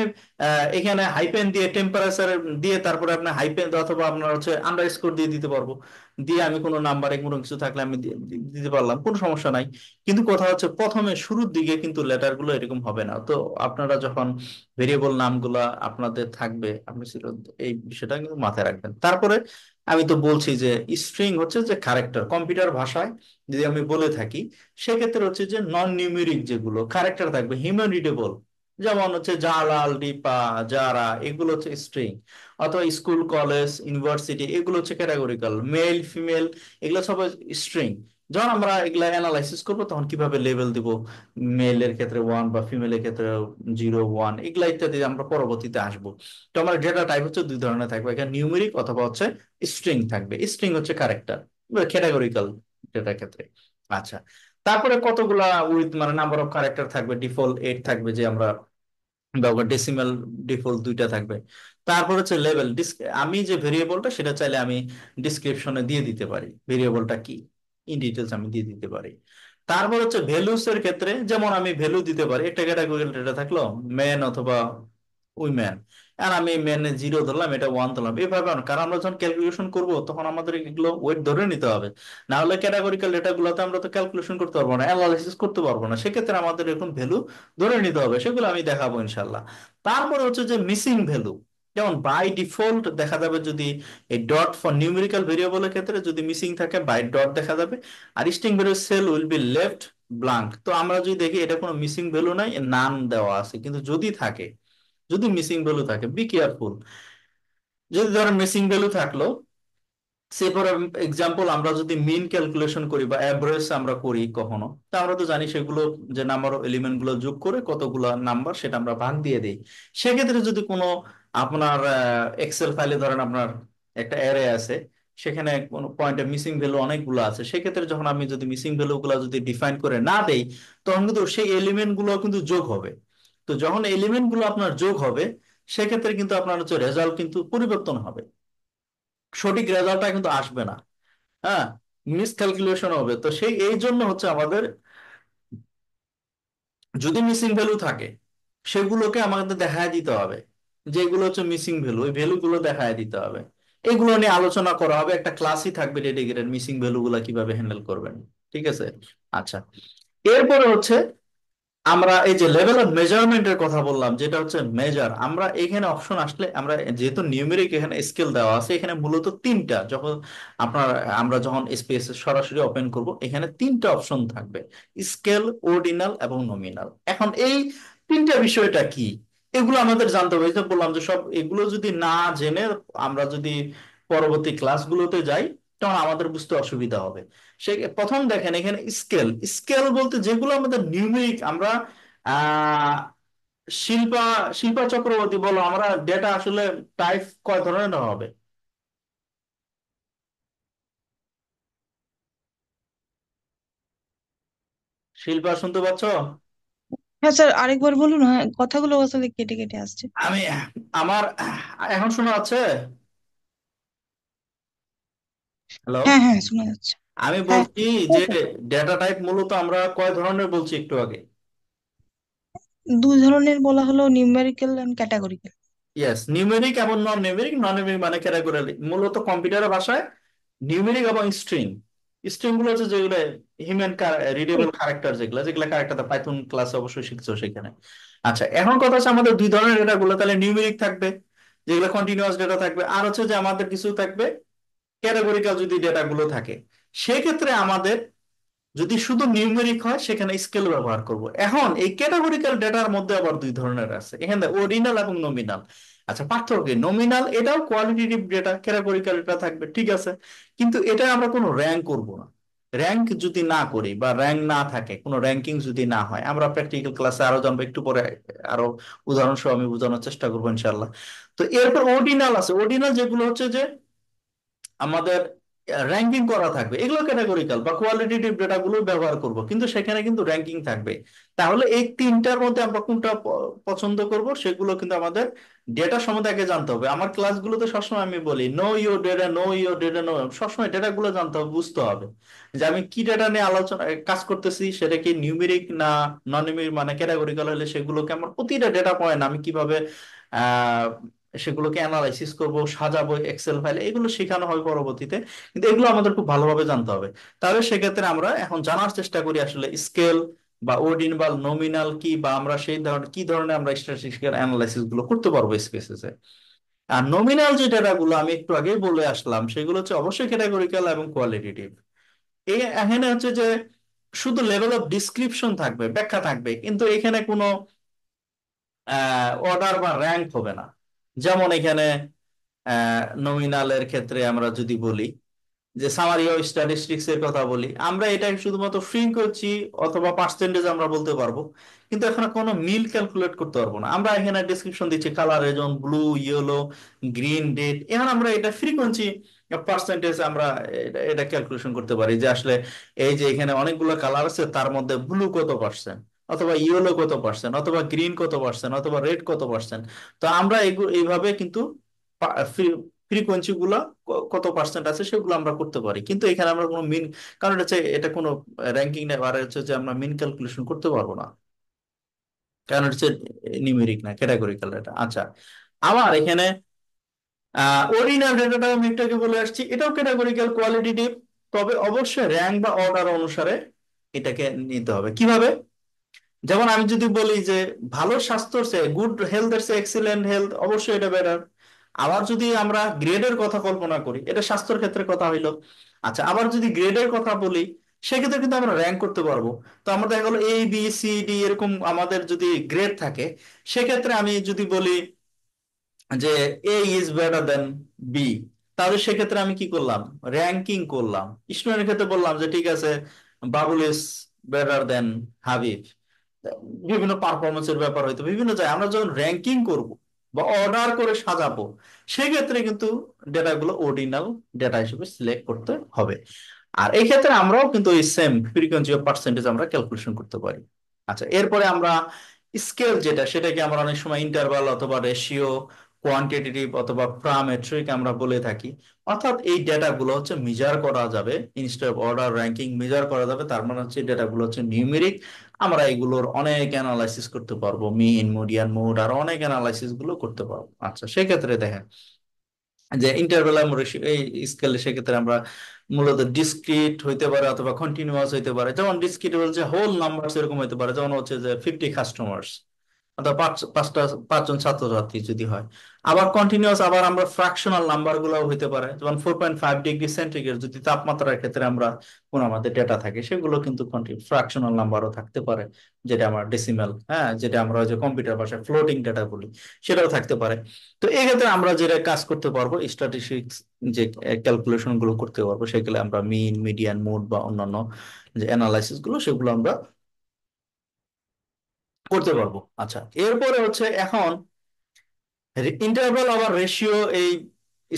এখানে হাইপেন দিয়ে টেম্পারেচার দিয়ে তারপরে আপনি হাইপেন অথবা আপনার হচ্ছে আন্ডার স্কোর দিয়ে দিতে পারবো দিয়ে আমি কোনো নাম্বারে কোনো কিছু থাকলে আমি দিতে পারলাম কোনো সমস্যা নাই কিন্তু কথা হচ্ছে প্রথমে শুরুর দিকে কিন্তু লেটারগুলো এরকম হবে না তো আপনারা যখন ভেরিয়েবল নামগুলা আপনাদের থাকবে আপনি এই বিষয়টা কিন্তু মাথায় রাখবেন তারপরে আমি তো বলছি যে স্ট্রিং হচ্ছে যে ক্যারেক্টার কম্পিউটার ভাষায় যদি আমি বলে থাকি সেক্ষেত্রে হচ্ছে যে নন নিউমেরিক যেগুলো ক্যারেক্টার থাকবে হিউম্যান রিডেবল যেমন হচ্ছে জালাল রিপা যারা এগুলো হচ্ছে স্ট্রিং অথবা স্কুল কলেজ ইউনিভার্সিটি এগুলো হচ্ছে ক্যাটাগরিক্যাল মেল ফিমেল এগুলো সব স্ট্রিং যখন আমরা এগুলা অ্যানালাইসিস করবো তখন কিভাবে লেভেল দিব মেলের ক্ষেত্রে ওয়ান বা ফিমেলের ক্ষেত্রে জিরো ওয়ান এগুলা ইত্যাদি আমরা পরবর্তীতে আসবো তো আমার ডেটা টাইপ হচ্ছে দুই ধরনের থাকবে এখানে নিউমেরিক অথবা হচ্ছে স্ট্রিং থাকবে স্ট্রিং হচ্ছে ক্যারেক্টার ক্যাটাগরিক্যাল ডেটার ক্ষেত্রে আচ্ছা তারপরে কতগুলা উইথ মানে নাম্বার অফ ক্যারেক্টার থাকবে ডিফল্ট এইট থাকবে যে আমরা ব্যবহার ডেসিমাল ডিফল্ট দুইটা থাকবে তারপর হচ্ছে লেভেল আমি যে ভেরিয়েবলটা সেটা চাইলে আমি ডিসক্রিপশনে দিয়ে দিতে পারি ভেরিয়েবলটা কি ইন ডিটেলস আমি দিয়ে দিতে পারি তারপর হচ্ছে ভ্যালুস এর ক্ষেত্রে যেমন আমি ভ্যালু দিতে পারি একটা ক্যাটাগরি ডেটা থাকলো ম্যান অথবা উইমেন আর আমি মেনে জিরো ধরলাম এটা ওয়ান ধরলাম এভাবে কারণ আমরা যখন ক্যালকুলেশন করবো তখন আমাদের এগুলো ওয়েট ধরে নিতে হবে না হলে ক্যাটাগরিক্যাল গুলোতে আমরা তো ক্যালকুলেশন করতে পারবো না অ্যানালাইসিস করতে পারবো না সেক্ষেত্রে আমাদের এরকম ভ্যালু ধরে নিতে হবে সেগুলো আমি দেখাবো ইনশাল্লাহ তারপরে হচ্ছে যে মিসিং ভ্যালু যেমন বাই ডিফল্ট দেখা যাবে যদি এই ডট ফর নিউমেরিক্যাল ভেরিয়েবলের ক্ষেত্রে যদি মিসিং থাকে বাই ডট দেখা যাবে আর string value cell will be left blank তো আমরা যদি দেখি এটা কোনো মিসিং ভ্যালু নাই নাম দেওয়া আছে কিন্তু যদি থাকে যদি মিসিং ভ্যালু থাকে বি কেয়ারফুল যদি ধরেন মিসিং ভ্যালু থাকলো সে ফর এক্সাম্পল আমরা যদি মিন ক্যালকুলেশন করি বা অ্যাভারেজ আমরা করি কখনো তা আমরা তো জানি সেগুলো যে নাম্বার এলিমেন্ট গুলো যোগ করে কতগুলো নাম্বার সেটা আমরা ভাগ দিয়ে দিই সেক্ষেত্রে যদি কোনো আপনার এক্সেল ফাইলে ধরেন আপনার একটা অ্যারে আছে সেখানে কোনো পয়েন্টে মিসিং ভ্যালু অনেকগুলো আছে সেক্ষেত্রে যখন আমি যদি মিসিং ভ্যালু গুলো যদি ডিফাইন করে না দেই তখন কিন্তু সেই এলিমেন্ট গুলো কিন্তু যোগ হবে তো যখন এলিমেন্টগুলো আপনার যোগ হবে সেক্ষেত্রে কিন্তু আপনার হচ্ছে রেজাল্ট কিন্তু পরিবর্তন হবে সঠিক রেজাল্টটা কিন্তু আসবে না হ্যাঁ মিস ক্যালকুলেশন হবে তো সেই এই জন্য হচ্ছে আমাদের যদি মিসিং ভ্যালু থাকে সেগুলোকে আমাদের দেখায় দিতে হবে যেগুলো হচ্ছে মিসিং ভ্যালু ওই ভ্যালুগুলো দেখায় দিতে হবে এগুলো নিয়ে আলোচনা করা হবে একটা ক্লাসই থাকবে ডেডিকেটেড মিসিং ভ্যালুগুলো কিভাবে হ্যান্ডেল করবেন ঠিক আছে আচ্ছা এরপরে হচ্ছে আমরা এই যে লেভেল অফ মেজারমেন্টের কথা বললাম যেটা হচ্ছে মেজার আমরা এখানে অপশন আসলে আমরা যেহেতু নিউমেরিক এখানে স্কেল দেওয়া আছে এখানে মূলত তিনটা যখন আপনার আমরা যখন স্পেস সরাসরি ওপেন করব এখানে তিনটা অপশন থাকবে স্কেল অর্ডিনাল এবং নমিনাল এখন এই তিনটা বিষয়টা কি এগুলো আমাদের জানতে হবে বললাম যে সব এগুলো যদি না জেনে আমরা যদি পরবর্তী ক্লাসগুলোতে যাই তখন আমাদের বুঝতে অসুবিধা হবে সে প্রথম দেখেন এখানে স্কেল স্কেল বলতে যেগুলো আমাদের নিউমেরিক আমরা শিল্পা শিল্পা চক্রবর্তী বলো আমরা ডেটা আসলে টাইপ কয় ধরনের হবে শিল্পা শুনতে পাচ্ছ হ্যাঁ স্যার আরেকবার বলুন হ্যাঁ কথাগুলো আসলে কেটে কেটে আসছে আমি আমার এখন শোনা আছে হ্যালো হ্যাঁ হ্যাঁ শোনা যাচ্ছে আমি হ্যাঁ বলছি হ্যাঁ, যে ডেটা টাইপ মূলত আমরা কয় ধরনের বলছি একটু আগে দুই ধরনের বলা হলো numerical and categorical yes numeric এবং নন নিউমেরিক নন নিউমেরিক মানে ক্যাটাগরি মূলত কম্পিউটারের ভাষায় নিউমেরিক এবং স্ট্রিং স্ট্রিং গুলো হচ্ছে যেগুলো হিউম্যান রিডেবল ক্যারেক্টার যেগুলো যেগুলো ক্যারেক্টার পাইথন ক্লাসে অবশ্যই শিখছো সেখানে আচ্ছা এখন কথা হচ্ছে আমাদের দুই ধরনের ডেটা গুলো তাহলে নিউমেরিক থাকবে যেগুলো কন্টিনিউয়াস ডেটা থাকবে আর হচ্ছে যে আমাদের কিছু থাকবে ক্যাটাগরিক্যাল যদি ডেটাগুলো থাকে সেক্ষেত্রে আমাদের যদি শুধু নিউমেরিক হয় সেখানে স্কেল ব্যবহার করব এখন এই ক্যাটাগরিক্যাল ডেটার মধ্যে আবার দুই ধরনের আছে এখানে অরিজিনাল এবং নমিনাল আচ্ছা পার্থক্য নমিনাল এটাও কোয়ালিটেটিভ ডেটা ক্যাটাগরিক্যাল ডেটা থাকবে ঠিক আছে কিন্তু এটা আমরা কোনো র্যাঙ্ক করব না র্যাঙ্ক যদি না করি বা র্যাঙ্ক না থাকে কোনো র্যাঙ্কিং যদি না হয় আমরা প্র্যাকটিক্যাল ক্লাসে আরো জানবো একটু পরে আরো উদাহরণ সহ আমি বোঝানোর চেষ্টা করবো ইনশাল্লাহ তো এরপর অর্ডিনাল আছে অর্ডিনাল যেগুলো হচ্ছে যে আমাদের র্যাঙ্কিং করা থাকবে এগুলো ক্যাটাগরিক্যাল বা কোয়ালিটেটিভ ডেটাগুলো ব্যবহার করব কিন্তু সেখানে কিন্তু র্যাঙ্কিং থাকবে তাহলে এই তিনটার মধ্যে আমরা কোনটা পছন্দ করব সেগুলো কিন্তু আমাদের ডেটা সম্বন্ধে আগে জানতে হবে আমার ক্লাসগুলোতে সবসময় আমি বলি know your data know your data know সবসময় ডেটাগুলো জানতে হবে বুঝতে হবে যে আমি কি ডেটা নিয়ে আলোচনা কাজ করতেছি সেটা কি নিউমেরিক না নন নিউমেরিক মানে ক্যাটাগরিক্যাল হলে সেগুলোকে আমার প্রতিটা ডেটা পয়েন্ট আমি কিভাবে আহ সেগুলোকে অ্যানালাইসিস করব সাজাবো এক্সেল ফাইল এগুলো শেখানো হবে পরবর্তীতে কিন্তু এগুলো আমাদের খুব ভালোভাবে জানতে হবে তাহলে সেক্ষেত্রে আমরা এখন জানার চেষ্টা করি আসলে স্কেল বা ওডিন বা নমিনাল কি বা আমরা সেই ধরনের কি ধরনের আমরা স্ট্যাটিস্টিক্যাল অ্যানালাইসিস গুলো করতে পারবো স্পেসেসে আর নমিনাল যে ডেটাগুলো আমি একটু আগেই বলে আসলাম সেগুলো হচ্ছে অবশ্যই ক্যাটাগরিক্যাল এবং কোয়ালিটেটিভ এই এখানে হচ্ছে যে শুধু লেভেল অফ ডিসক্রিপশন থাকবে ব্যাখ্যা থাকবে কিন্তু এখানে কোনো অর্ডার বা র্যাঙ্ক হবে না যেমন এখানে নমিনালের ক্ষেত্রে আমরা যদি বলি যে সামারি অফ স্ট্যাটিস্টিক্স এর কথা বলি আমরা এটা শুধুমাত্র ফ্রি করছি অথবা পার্সেন্টেজ আমরা বলতে পারবো কিন্তু এখানে কোনো মিল ক্যালকুলেট করতে পারবো না আমরা এখানে ডিসক্রিপশন দিচ্ছি কালার এজন ব্লু ইয়েলো গ্রিন রেড এখন আমরা এটা ফ্রিকোয়েন্সি পার্সেন্টেজ আমরা এটা ক্যালকুলেশন করতে পারি যে আসলে এই যে এখানে অনেকগুলো কালার আছে তার মধ্যে ব্লু কত পার্সেন্ট অথবা ইয়েলো কত পার্সেন্ট অথবা গ্রিন কত পার্সেন্ট অথবা রেড কত পার্সেন্ট তো আমরা এইভাবে কিন্তু ফ্রিকোয়েন্সি গুলা কত পার্সেন্ট আছে সেগুলো আমরা করতে পারি কিন্তু এখানে আমরা কোনো মিন কারণ হচ্ছে এটা কোনো র্যাঙ্কিং নেই আর হচ্ছে যে আমরা মিন ক্যালকুলেশন করতে পারবো না কারণ হচ্ছে নিউমেরিক না ক্যাটাগরিক্যাল এটা আচ্ছা আবার এখানে অর্ডিনাল ডেটাটা আমি একটু আগে বলে আসছি এটাও ক্যাটাগরিক্যাল কোয়ালিটিটিভ তবে অবশ্যই র্যাঙ্ক বা অর্ডার অনুসারে এটাকে নিতে হবে কিভাবে যেমন আমি যদি বলি যে ভালো স্বাস্থ্য সে গুড হেলথের এর এক্সিলেন্ট হেলথ অবশ্যই এটা বেটার আবার যদি আমরা গ্রেডের কথা কল্পনা করি এটা স্বাস্থ্যের ক্ষেত্রে কথা হইলো আচ্ছা আবার যদি গ্রেডের কথা বলি সেক্ষেত্রে কিন্তু আমরা র্যাঙ্ক করতে পারবো তো আমার দেখা গেলো এ বি সি ডি এরকম আমাদের যদি গ্রেড থাকে সেক্ষেত্রে আমি যদি বলি যে A is better than B তাহলে সেক্ষেত্রে আমি কি করলাম র্যাঙ্কিং করলাম স্টুডেন্টের ক্ষেত্রে বললাম যে ঠিক আছে Babul is better than Habib বিভিন্ন পারফরমেন্সের ব্যাপার হয়তো বিভিন্ন যায় আমরা যখন র্যাঙ্কিং করব বা অর্ডার করে সাজাবো সেক্ষেত্রে কিন্তু ডেটাগুলো অর্ডিনাল ডেটা হিসেবে সিলেক্ট করতে হবে আর এই ক্ষেত্রে আমরাও কিন্তু ওই সেম ফ্রিকোয়েন্সি অফ পার্সেন্টেজ আমরা ক্যালকুলেশন করতে পারি আচ্ছা এরপরে আমরা স্কেল যেটা সেটাকে আমরা অনেক সময় ইন্টারভাল অথবা রেশিও কোয়ান্টিটেটিভ অথবা প্রামেট্রিক আমরা বলে থাকি অর্থাৎ এই ডেটাগুলো হচ্ছে মেজার করা যাবে ইনস্টেড অর্ডার র্যাঙ্কিং মেজার করা যাবে তার মানে হচ্ছে ডেটাগুলো হচ্ছে নিউমেরিক আমরা এগুলোর অনেক অ্যানালাইসিস করতে পারবো মিন মোডিয়ান মোড আর অনেক অ্যানালাইসিস গুলো করতে পারবো আচ্ছা সেক্ষেত্রে দেখেন যে ইন্টারভেল এই স্কেলে সেক্ষেত্রে আমরা মূলত ডিসক্রিট হইতে পারে অথবা কন্টিনিউয়াস হইতে পারে যেমন ডিসক্রিট হচ্ছে হোল নাম্বার এরকম হইতে পারে যেমন হচ্ছে যে ফিফটি কাস্টমার্স অর্থাৎ পাঁচটা পাঁচজন ছাত্রছাত্রী যদি হয় আবার আবার আমরা ফ্র্যাকশনাল নাম্বার হইতে পারে যেমন four point five degree centigrade যদি তাপমাত্রার ক্ষেত্রে আমরা কোন আমাদের ডেটা থাকে সেগুলো কিন্তু ফ্র্যাকশনাল নাম্বারও থাকতে পারে যেটা আমরা ডেসিমাল হ্যাঁ যেটা আমরা যে কম্পিউটার ভাষায় ফ্লোটিং ডেটা বলি সেটাও থাকতে পারে তো এক্ষেত্রে আমরা যেটা কাজ করতে পারবো স্ট্যাটিস্টিক্স যে ক্যালকুলেশন গুলো করতে পারবো সেগুলো আমরা মিন মিডিয়ান মোড বা অন্যান্য যে অ্যানালাইসিস গুলো সেগুলো আমরা করতে পারবো আচ্ছা এরপরে হচ্ছে এখন ইন্টারভাল আবার রেশিও এই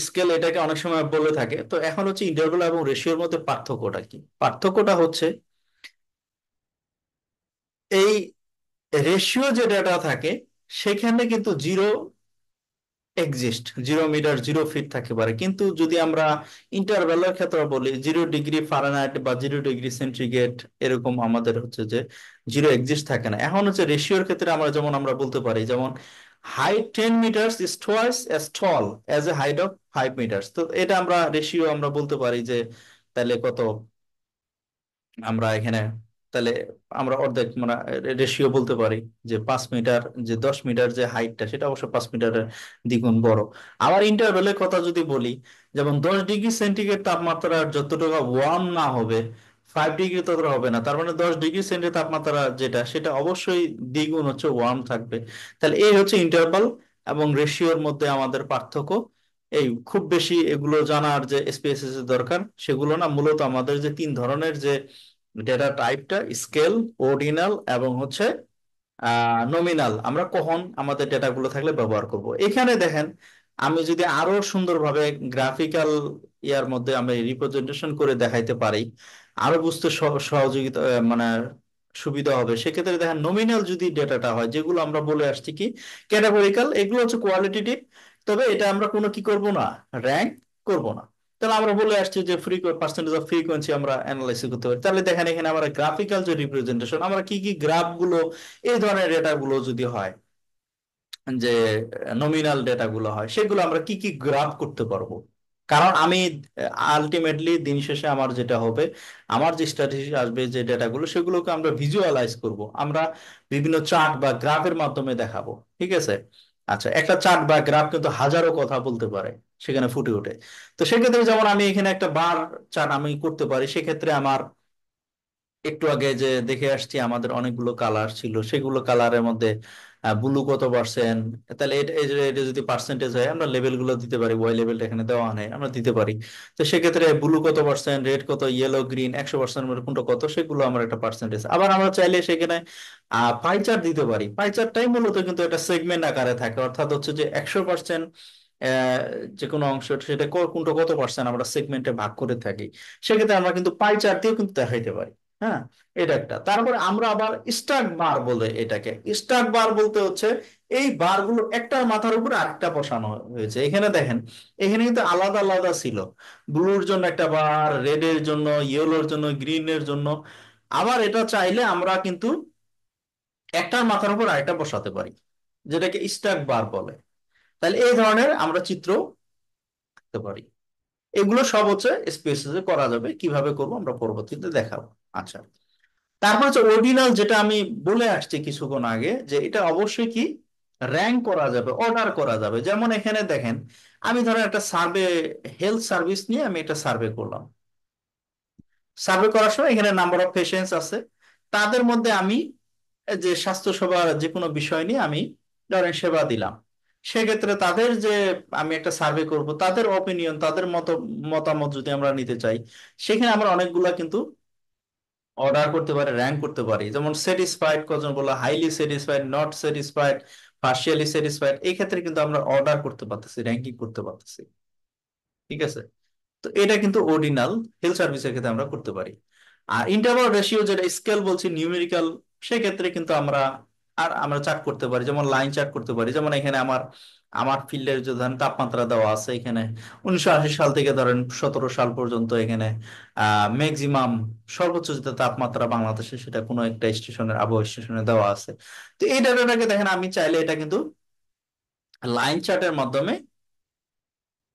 স্কেল এটাকে অনেক সময় বলে থাকে তো এখন হচ্ছে ইন্টারভাল এবং রেশিওর মধ্যে পার্থক্যটা কি পার্থক্যটা হচ্ছে এই রেশিও যে ডেটা থাকে সেখানে কিন্তু zero exist zero metre zero feet থাকতে পারে কিন্তু যদি আমরা ইন্টারভ্যালের ক্ষেত্রে বলি জিরো ডিগ্রি ফারেনহাইট বা জিরো ডিগ্রি সেন্টিগ্রেড এরকম আমাদের হচ্ছে যে জিরো এক্সিস্ট থাকে না এখন হচ্ছে রেশিওর ক্ষেত্রে আমরা যেমন আমরা বলতে পারি যেমন height ten metres is twice as tall as a height of five metres তো এটা আমরা রেশিও আমরা বলতে পারি যে তাহলে কত আমরা এখানে তাহলে আমরা অর্ধেক মানে রেশিও বলতে পারি যে পাঁচ মিটার যে দশ মিটার যে হাইটটা সেটা অবশ্য পাঁচ মিটারের দ্বিগুণ বড় আবার ইন্টারভেলের কথা যদি বলি যেমন দশ ডিগ্রি সেন্টিগ্রেড তাপমাত্রা যতটুকু ওয়ার্ম না হবে ফাইভ ডিগ্রি ততটা হবে না তার মানে দশ ডিগ্রি সেন্টিগ্রেড তাপমাত্রা যেটা সেটা অবশ্যই দ্বিগুণ হচ্ছে ওয়ার্ম থাকবে তাহলে এই হচ্ছে ইন্টারভাল এবং রেশিওর মধ্যে আমাদের পার্থক্য এই খুব বেশি এগুলো জানার যে স্পেসিস দরকার সেগুলো না মূলত আমাদের যে তিন ধরনের যে ডেটা টাইপটা স্কেল অর্ডিনাল এবং হচ্ছে নমিনাল আমরা কখন আমাদের ডেটাগুলো থাকলে ব্যবহার করব এখানে দেখেন আমি যদি আরো সুন্দরভাবে গ্রাফিক্যাল ইয়ার মধ্যে আমি রিপ্রেজেন্টেশন করে দেখাইতে পারি আরো বুঝতে সহযোগিতা মানে সুবিধা হবে সেক্ষেত্রে দেখেন নমিনাল যদি ডেটাটা হয় যেগুলো আমরা বলে আসছি কি ক্যাটাগরিক্যাল এগুলো হচ্ছে কোয়ালিটিটিভ তবে এটা আমরা কোনো কি করব না র্যাঙ্ক করব না তাহলে আমরা বলে আসছি যে পার্সেন্টেজ অফ ফ্রিকোয়েন্সি আমরা করতে পারি তাহলে দেখেন এখানে আমরা গ্রাফিক্যাল যে রিপ্রেজেন্টেশন আমরা কি কি এই ধরনের যদি হয় যে নমিনাল হয় সেগুলো আমরা কি কি গ্রাফ করতে পারবো কারণ আমি আলটিমেটলি দিন শেষে আমার যেটা হবে আমার যে স্ট্র্যাটেজি আসবে যে ডেটাগুলো সেগুলোকে আমরা ভিজুয়ালাইজ করব আমরা বিভিন্ন চার্ট বা গ্রাফের মাধ্যমে দেখাবো ঠিক আছে আচ্ছা একটা চার্ট বা গ্রাফ কিন্তু হাজারো কথা বলতে পারে সেখানে ফুটে ওঠে তো সেক্ষেত্রে যেমন আমি এখানে একটা বার চান আমি করতে পারি সেক্ষেত্রে আমার একটু আগে যে দেখে আসছি আমাদের অনেকগুলো কালার ছিল সেগুলো কালারের মধ্যে ব্লু কত পার্সেন্ট তাহলে এটা যদি পার্সেন্টেজ হয় আমরা লেভেলগুলো দিতে পারি ওয়াই লেভেলটা এখানে দেওয়া নেই আমরা দিতে পারি তো সেক্ষেত্রে ব্লু কত পার্সেন্ট রেড কত ইয়েলো গ্রিন একশো পার্সেন্ট কোনটা কত সেগুলো আমার একটা পার্সেন্টেজ আবার আমরা চাইলে সেখানে পাইচার দিতে পারি পাইচারটাই মূলত কিন্তু একটা সেগমেন্ট আকারে থাকে অর্থাৎ হচ্ছে যে একশো পার্সেন্ট যে কোনো অংশ সেটা কোনটা কত পার্সেন্ট আমরা সেগমেন্টে ভাগ করে থাকি সেক্ষেত্রে আমরা কিন্তু পাই চার্ট দিয়েও কিন্তু দেখাইতে পারি হ্যাঁ এটা একটা তারপরে আমরা আবার স্টাক বার বলে এটাকে স্টাক বার বলতে হচ্ছে এই বারগুলো একটা মাথার উপর আরেকটা বসানো হয়েছে এখানে দেখেন এখানে কিন্তু আলাদা আলাদা ছিল ব্লুর জন্য একটা বার রেড এর জন্য ইয়েলোর জন্য গ্রিন এর জন্য আবার এটা চাইলে আমরা কিন্তু একটার মাথার উপর আরেকটা বসাতে পারি যেটাকে স্টাক বার বলে তাহলে এই ধরনের আমরা চিত্র আঁকতে পারি এগুলো সব হচ্ছে স্পেসিসে করা যাবে কিভাবে করব আমরা পরবর্তীতে দেখাবো আচ্ছা তারপর হচ্ছে অর্ডিনাল যেটা আমি বলে আসছি কিছুক্ষণ আগে যে এটা অবশ্যই কি র্যাঙ্ক করা যাবে অর্ডার করা যাবে যেমন এখানে দেখেন আমি ধরেন একটা সার্ভে হেলথ সার্ভিস নিয়ে আমি এটা সার্ভে করলাম সার্ভে করার সময় এখানে নাম্বার অফ পেশেন্টস আছে তাদের মধ্যে আমি যে স্বাস্থ্যসেবার যে কোনো বিষয় নিয়ে আমি ধরেন সেবা দিলাম সেক্ষেত্রে তাদের যে আমি একটা সার্ভে করব তাদের অপিনিয়ন তাদের মত মতামত যদি আমরা নিতে চাই সেখানে আমরা অনেকগুলা কিন্তু অর্ডার করতে পারি র্যাঙ্ক করতে পারি যেমন স্যাটিসফাইড কজন বললো highly satisfied not satisfied partially satisfied এই ক্ষেত্রে কিন্তু আমরা অর্ডার করতে পারতেছি র্যাঙ্কিং করতে পারতেছি ঠিক আছে তো এটা কিন্তু অর্ডিনাল হেলথ সার্ভিসের ক্ষেত্রে আমরা করতে পারি আর ইন্টারভাল রেশিও যেটা স্কেল বলছি নিউমেরিক্যাল সেক্ষেত্রে কিন্তু আমরা আর আমরা চার্ট করতে পারি যেমন লাইন চার্ট করতে পারি যেমন এখানে আমার আমার ফিল্ডের যে ধরেন তাপমাত্রা দেওয়া আছে এখানে উনিশশো আশি সাল থেকে ধরেন সতেরো সাল পর্যন্ত এখানে ম্যাক্সিমাম সর্বোচ্চ যে তাপমাত্রা বাংলাদেশে সেটা কোনো একটা স্টেশনের আবহাওয়া স্টেশনে দেওয়া আছে তো এই ডাটাটাকে দেখেন আমি চাইলে এটা কিন্তু লাইন চার্টের মাধ্যমে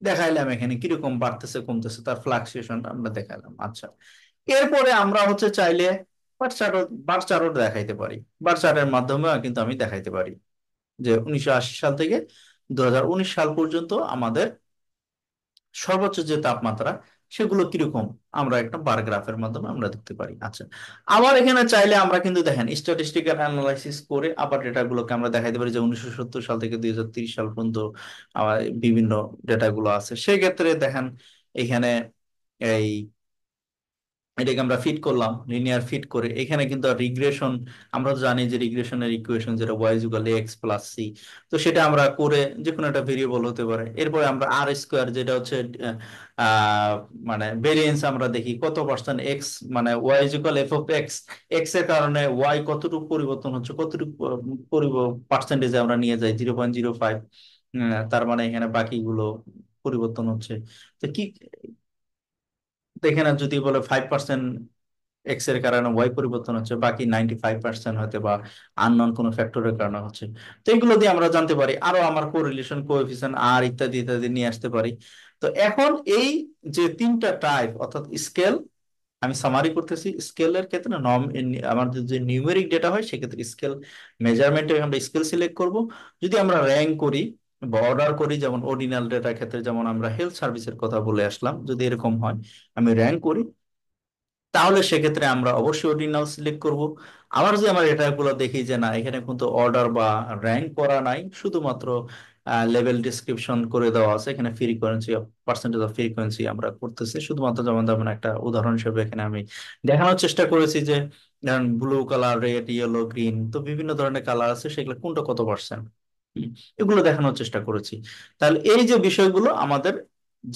দেখাইলাম এখানে কিরকম বাড়তেছে কমতেছে তার ফ্লাকচুয়েশনটা আমরা দেখাইলাম আচ্ছা এরপরে আমরা হচ্ছে চাইলে বার দেখাইতে পারি বার চার্টের মাধ্যমেও কিন্তু আমি দেখাইতে পারি যে উনিশশো সাল থেকে দু সাল পর্যন্ত আমাদের সর্বোচ্চ যে তাপমাত্রা সেগুলো কিরকম আমরা একটা বার গ্রাফের মাধ্যমে আমরা দেখতে পারি আচ্ছা আবার এখানে চাইলে আমরা কিন্তু দেখেন স্ট্যাটিস্টিক্যাল অ্যানালাইসিস করে আবার ডেটাগুলোকে আমরা দেখাইতে পারি যে উনিশশো সাল থেকে দুই সাল পর্যন্ত আবার বিভিন্ন ডেটাগুলো আছে সেক্ষেত্রে দেখেন এখানে এই এটাকে আমরা ফিট করলাম লিনিয়ার ফিট করে এখানে কিন্তু রিগ্রেশন আমরা জানি যে রিগ্রেশনের ইকুয়েশন যেটা Y equal X plus C তো সেটা আমরা করে যে কোনো একটা ভেরিয়েবল হতে পারে এরপরে আমরা আর স্কোয়ার যেটা হচ্ছে মানে ভেরিয়েন্স আমরা দেখি কত পার্সেন্ট এক্স মানে Y equal F of X X এর কারণে ওয়াই কতটুকু পরিবর্তন হচ্ছে কতটুকু পার্সেন্টেজে আমরা নিয়ে যাই জিরো পয়েন্ট জিরো ফাইভ তার মানে এখানে বাকিগুলো পরিবর্তন হচ্ছে তো কি দেখে না যদি বলে ফাইভ পার্সেন্ট এক্স এর কারণে ওয়াই পরিবর্তন হচ্ছে বাকি নাইনটি ফাইভ পার্সেন্ট হয়তো বা আননন কোনো ফ্যাক্টরের কারণে হচ্ছে তো এগুলো দিয়ে আমরা জানতে পারি আরো আমার কো কো কোএফিসিয়েন্ট আর ইত্যাদি ইত্যাদি নিয়ে আসতে পারি তো এখন এই যে তিনটা টাইপ অর্থাৎ স্কেল আমি সামারি করতেছি স্কেলের ক্ষেত্রে নম আমার যে নিউমেরিক ডেটা হয় সেক্ষেত্রে স্কেল মেজারমেন্টে আমরা স্কেল সিলেক্ট করব যদি আমরা র্যাঙ্ক করি বা অর্ডার করি যেমন অর্ডিনাল ডেটার ক্ষেত্রে যেমন আমরা হেলথ সার্ভিসের কথা বলে আসলাম যদি এরকম হয় আমি র্যাঙ্ক করি তাহলে সেক্ষেত্রে আমরা অবশ্যই অর্ডিনাল সিলেক্ট করব আবার যদি আমরা ডেটাগুলো দেখি যে না এখানে কিন্তু অর্ডার বা র্যাঙ্ক করা নাই শুধুমাত্র লেভেল ডিসক্রিপশন করে দেওয়া আছে এখানে ফ্রিকোয়েন্সি পার্সেন্টেজ অফ ফ্রিকোয়েন্সি আমরা করতেছি শুধুমাত্র যেমন তেমন একটা উদাহরণ হিসেবে এখানে আমি দেখানোর চেষ্টা করেছি যে blue colour red yellow green তো বিভিন্ন ধরনের কালার আছে সেগুলো কোনটা কত পার্সেন্ট এগুলো দেখানোর চেষ্টা করেছি তাহলে এই যে বিষয়গুলো আমাদের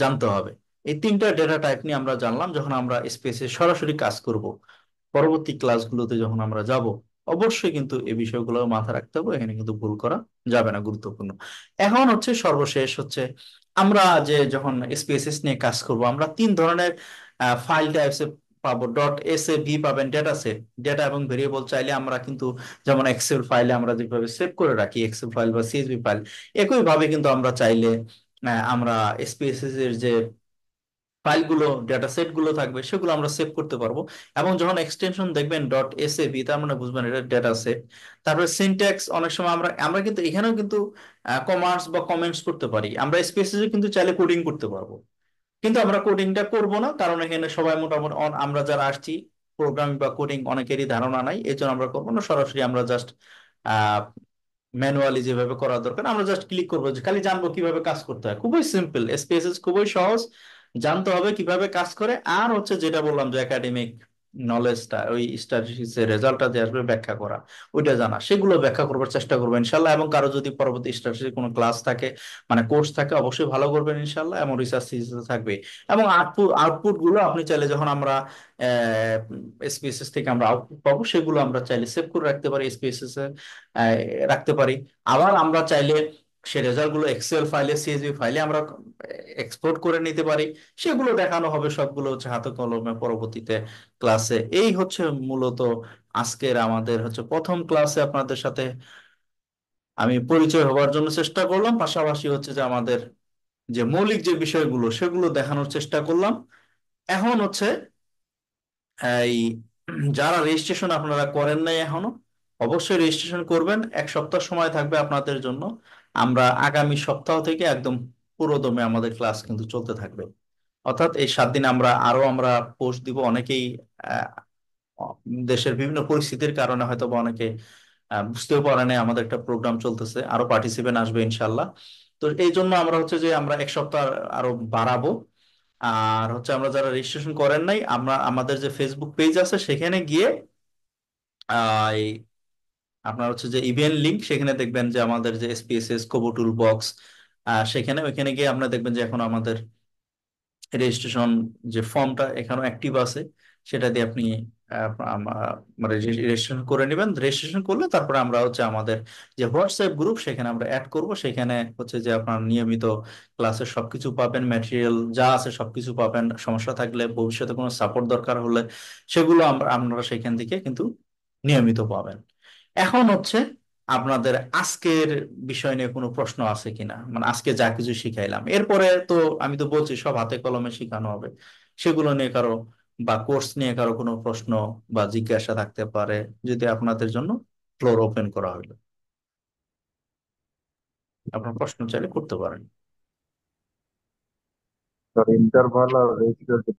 জানতে হবে এই তিনটা ডেটা টাইপ নিয়ে আমরা জানলাম যখন আমরা স্পেসে সরাসরি কাজ করব পরবর্তী ক্লাসগুলোতে যখন আমরা যাব অবশ্যই কিন্তু এই বিষয়গুলো মাথা রাখতে হবে এখানে কিন্তু ভুল করা যাবে না গুরুত্বপূর্ণ এখন হচ্ছে সর্বশেষ হচ্ছে আমরা যে যখন স্পেসেস নিয়ে কাজ করব আমরা তিন ধরনের ফাইল টাইপস পাবো ডট এস এ ভি পাবেন ডেটা সেট ডেটা এবং ভেরিয়েবল চাইলে আমরা কিন্তু যেমন এক্সেল ফাইলে আমরা যেভাবে সেভ করে রাখি এক্সেল ফাইল বা সিএসভি ফাইল একইভাবে কিন্তু আমরা চাইলে আমরা এসপিএসএস এর যে ফাইলগুলো ডেটা সেট গুলো থাকবে সেগুলো আমরা সেভ করতে পারবো এবং যখন এক্সটেনশন দেখবেন ডট এস এ ভি তার মানে বুঝবেন এটা ডেটা সেট তারপরে সিনট্যাক্স অনেক সময় আমরা আমরা কিন্তু এখানেও কিন্তু কমার্স বা কমেন্টস করতে পারি আমরা স্পেসিস কিন্তু চাইলে কোডিং করতে পারবো কিন্তু আমরা কোডিংটা করব না কারণ এখানে সবাই মোটামুটি আমরা যারা আসছি প্রোগ্রামিং বা কোডিং অনেকেরই ধারণা নাই এই জন্য আমরা করবো না সরাসরি আমরা জাস্ট ম্যানুয়ালি যেভাবে করা দরকার আমরা জাস্ট ক্লিক করবো খালি জানবো কিভাবে কাজ করতে হয় খুবই সিম্পল স্পেসেস খুবই সহজ জানতে হবে কিভাবে কাজ করে আর হচ্ছে যেটা বললাম যে একাডেমিক নলেজটা ওই এর রেজাল্টটা যে আসবে ব্যাখ্যা করা ওইটা জানা সেগুলো ব্যাখ্যা করবার চেষ্টা করবেন ইনশাল্লাহ এবং কারো যদি পরবর্তী স্ট্যাটিস্টিক কোনো ক্লাস থাকে মানে কোর্স থাকে অবশ্যই ভালো করবেন ইনশাল্লাহ এবং রিসার্চ থাকবে এবং আউটপুট আউটপুট গুলো আপনি চাইলে যখন আমরা এসপিএসএস থেকে আমরা আউটপুট পাবো সেগুলো আমরা চাইলে সেভ করে রাখতে পারি এসপিএসএস রাখতে পারি আবার আমরা চাইলে সে রেজাল্টগুলো এক্সেল ফাইলে সিএসভি ফাইলে আমরা এক্সপোর্ট করে নিতে পারি সেগুলো দেখানো হবে সবগুলো হচ্ছে হাতে কলমে পরবর্তীতে ক্লাসে এই হচ্ছে মূলত আজকের আমাদের হচ্ছে প্রথম ক্লাসে আপনাদের সাথে আমি পরিচয় হওয়ার জন্য চেষ্টা করলাম পাশাপাশি হচ্ছে যে আমাদের যে মৌলিক যে বিষয়গুলো সেগুলো দেখানোর চেষ্টা করলাম এখন হচ্ছে এই যারা রেজিস্ট্রেশন আপনারা করেন নাই এখনো অবশ্যই রেজিস্ট্রেশন করবেন এক সপ্তাহ সময় থাকবে আপনাদের জন্য আমরা আগামী সপ্তাহ থেকে একদম পুরোদমে আমাদের ক্লাস কিন্তু চলতে থাকবে অর্থাৎ এই সাত দিন আমরা আরো আমরা পোস্ট দিব অনেকেই দেশের বিভিন্ন পরিস্থিতির কারণে হয়তো বা অনেকে বুঝতেও পারে না আমাদের একটা প্রোগ্রাম চলতেছে আরো পার্টিসিপেন্ট আসবে ইনশাল্লাহ তো এই জন্য আমরা হচ্ছে যে আমরা এক সপ্তাহ আরো বাড়াবো আর হচ্ছে আমরা যারা রেজিস্ট্রেশন করেন নাই আমরা আমাদের যে ফেসবুক পেজ আছে সেখানে গিয়ে আপনার হচ্ছে যে ইভেন্ট e লিঙ্ক সেখানে দেখবেন যে আমাদের যে এসপিএসএস কোবো টুল বক্স আর সেখানে ওইখানে গিয়ে আপনারা দেখবেন যে এখন আমাদের রেজিস্ট্রেশন যে ফর্মটা এখানেও অ্যাক্টিভ আছে সেটা দিয়ে আপনি মানে রেজিস্ট্রেশন করে নেবেন রেজিস্ট্রেশন করলে তারপরে আমরা হচ্ছে আমাদের যে হোয়াটসঅ্যাপ গ্রুপ সেখানে আমরা অ্যাড করব সেখানে হচ্ছে যে আপনার নিয়মিত ক্লাসের সবকিছু পাবেন ম্যাটেরিয়াল যা আছে সবকিছু পাবেন সমস্যা থাকলে ভবিষ্যতে কোনো সাপোর্ট দরকার হলে সেগুলো আমরা আপনারা সেখান থেকে কিন্তু নিয়মিত পাবেন এখন হচ্ছে আপনাদের আজকের বিষয় নিয়ে কোনো প্রশ্ন আছে কিনা মানে আজকে যা কিছু শিখাইলাম এরপরে তো আমি তো বলছি সব হাতে কলমে শিখানো হবে সেগুলো নিয়ে কারো বা কোর্স নিয়ে কারো কোনো প্রশ্ন বা জিজ্ঞাসা থাকতে পারে যদি আপনাদের জন্য ফ্লোর ওপেন করা হইলো আপনার প্রশ্ন চাইলে করতে পারেন ইন্টারভাল আর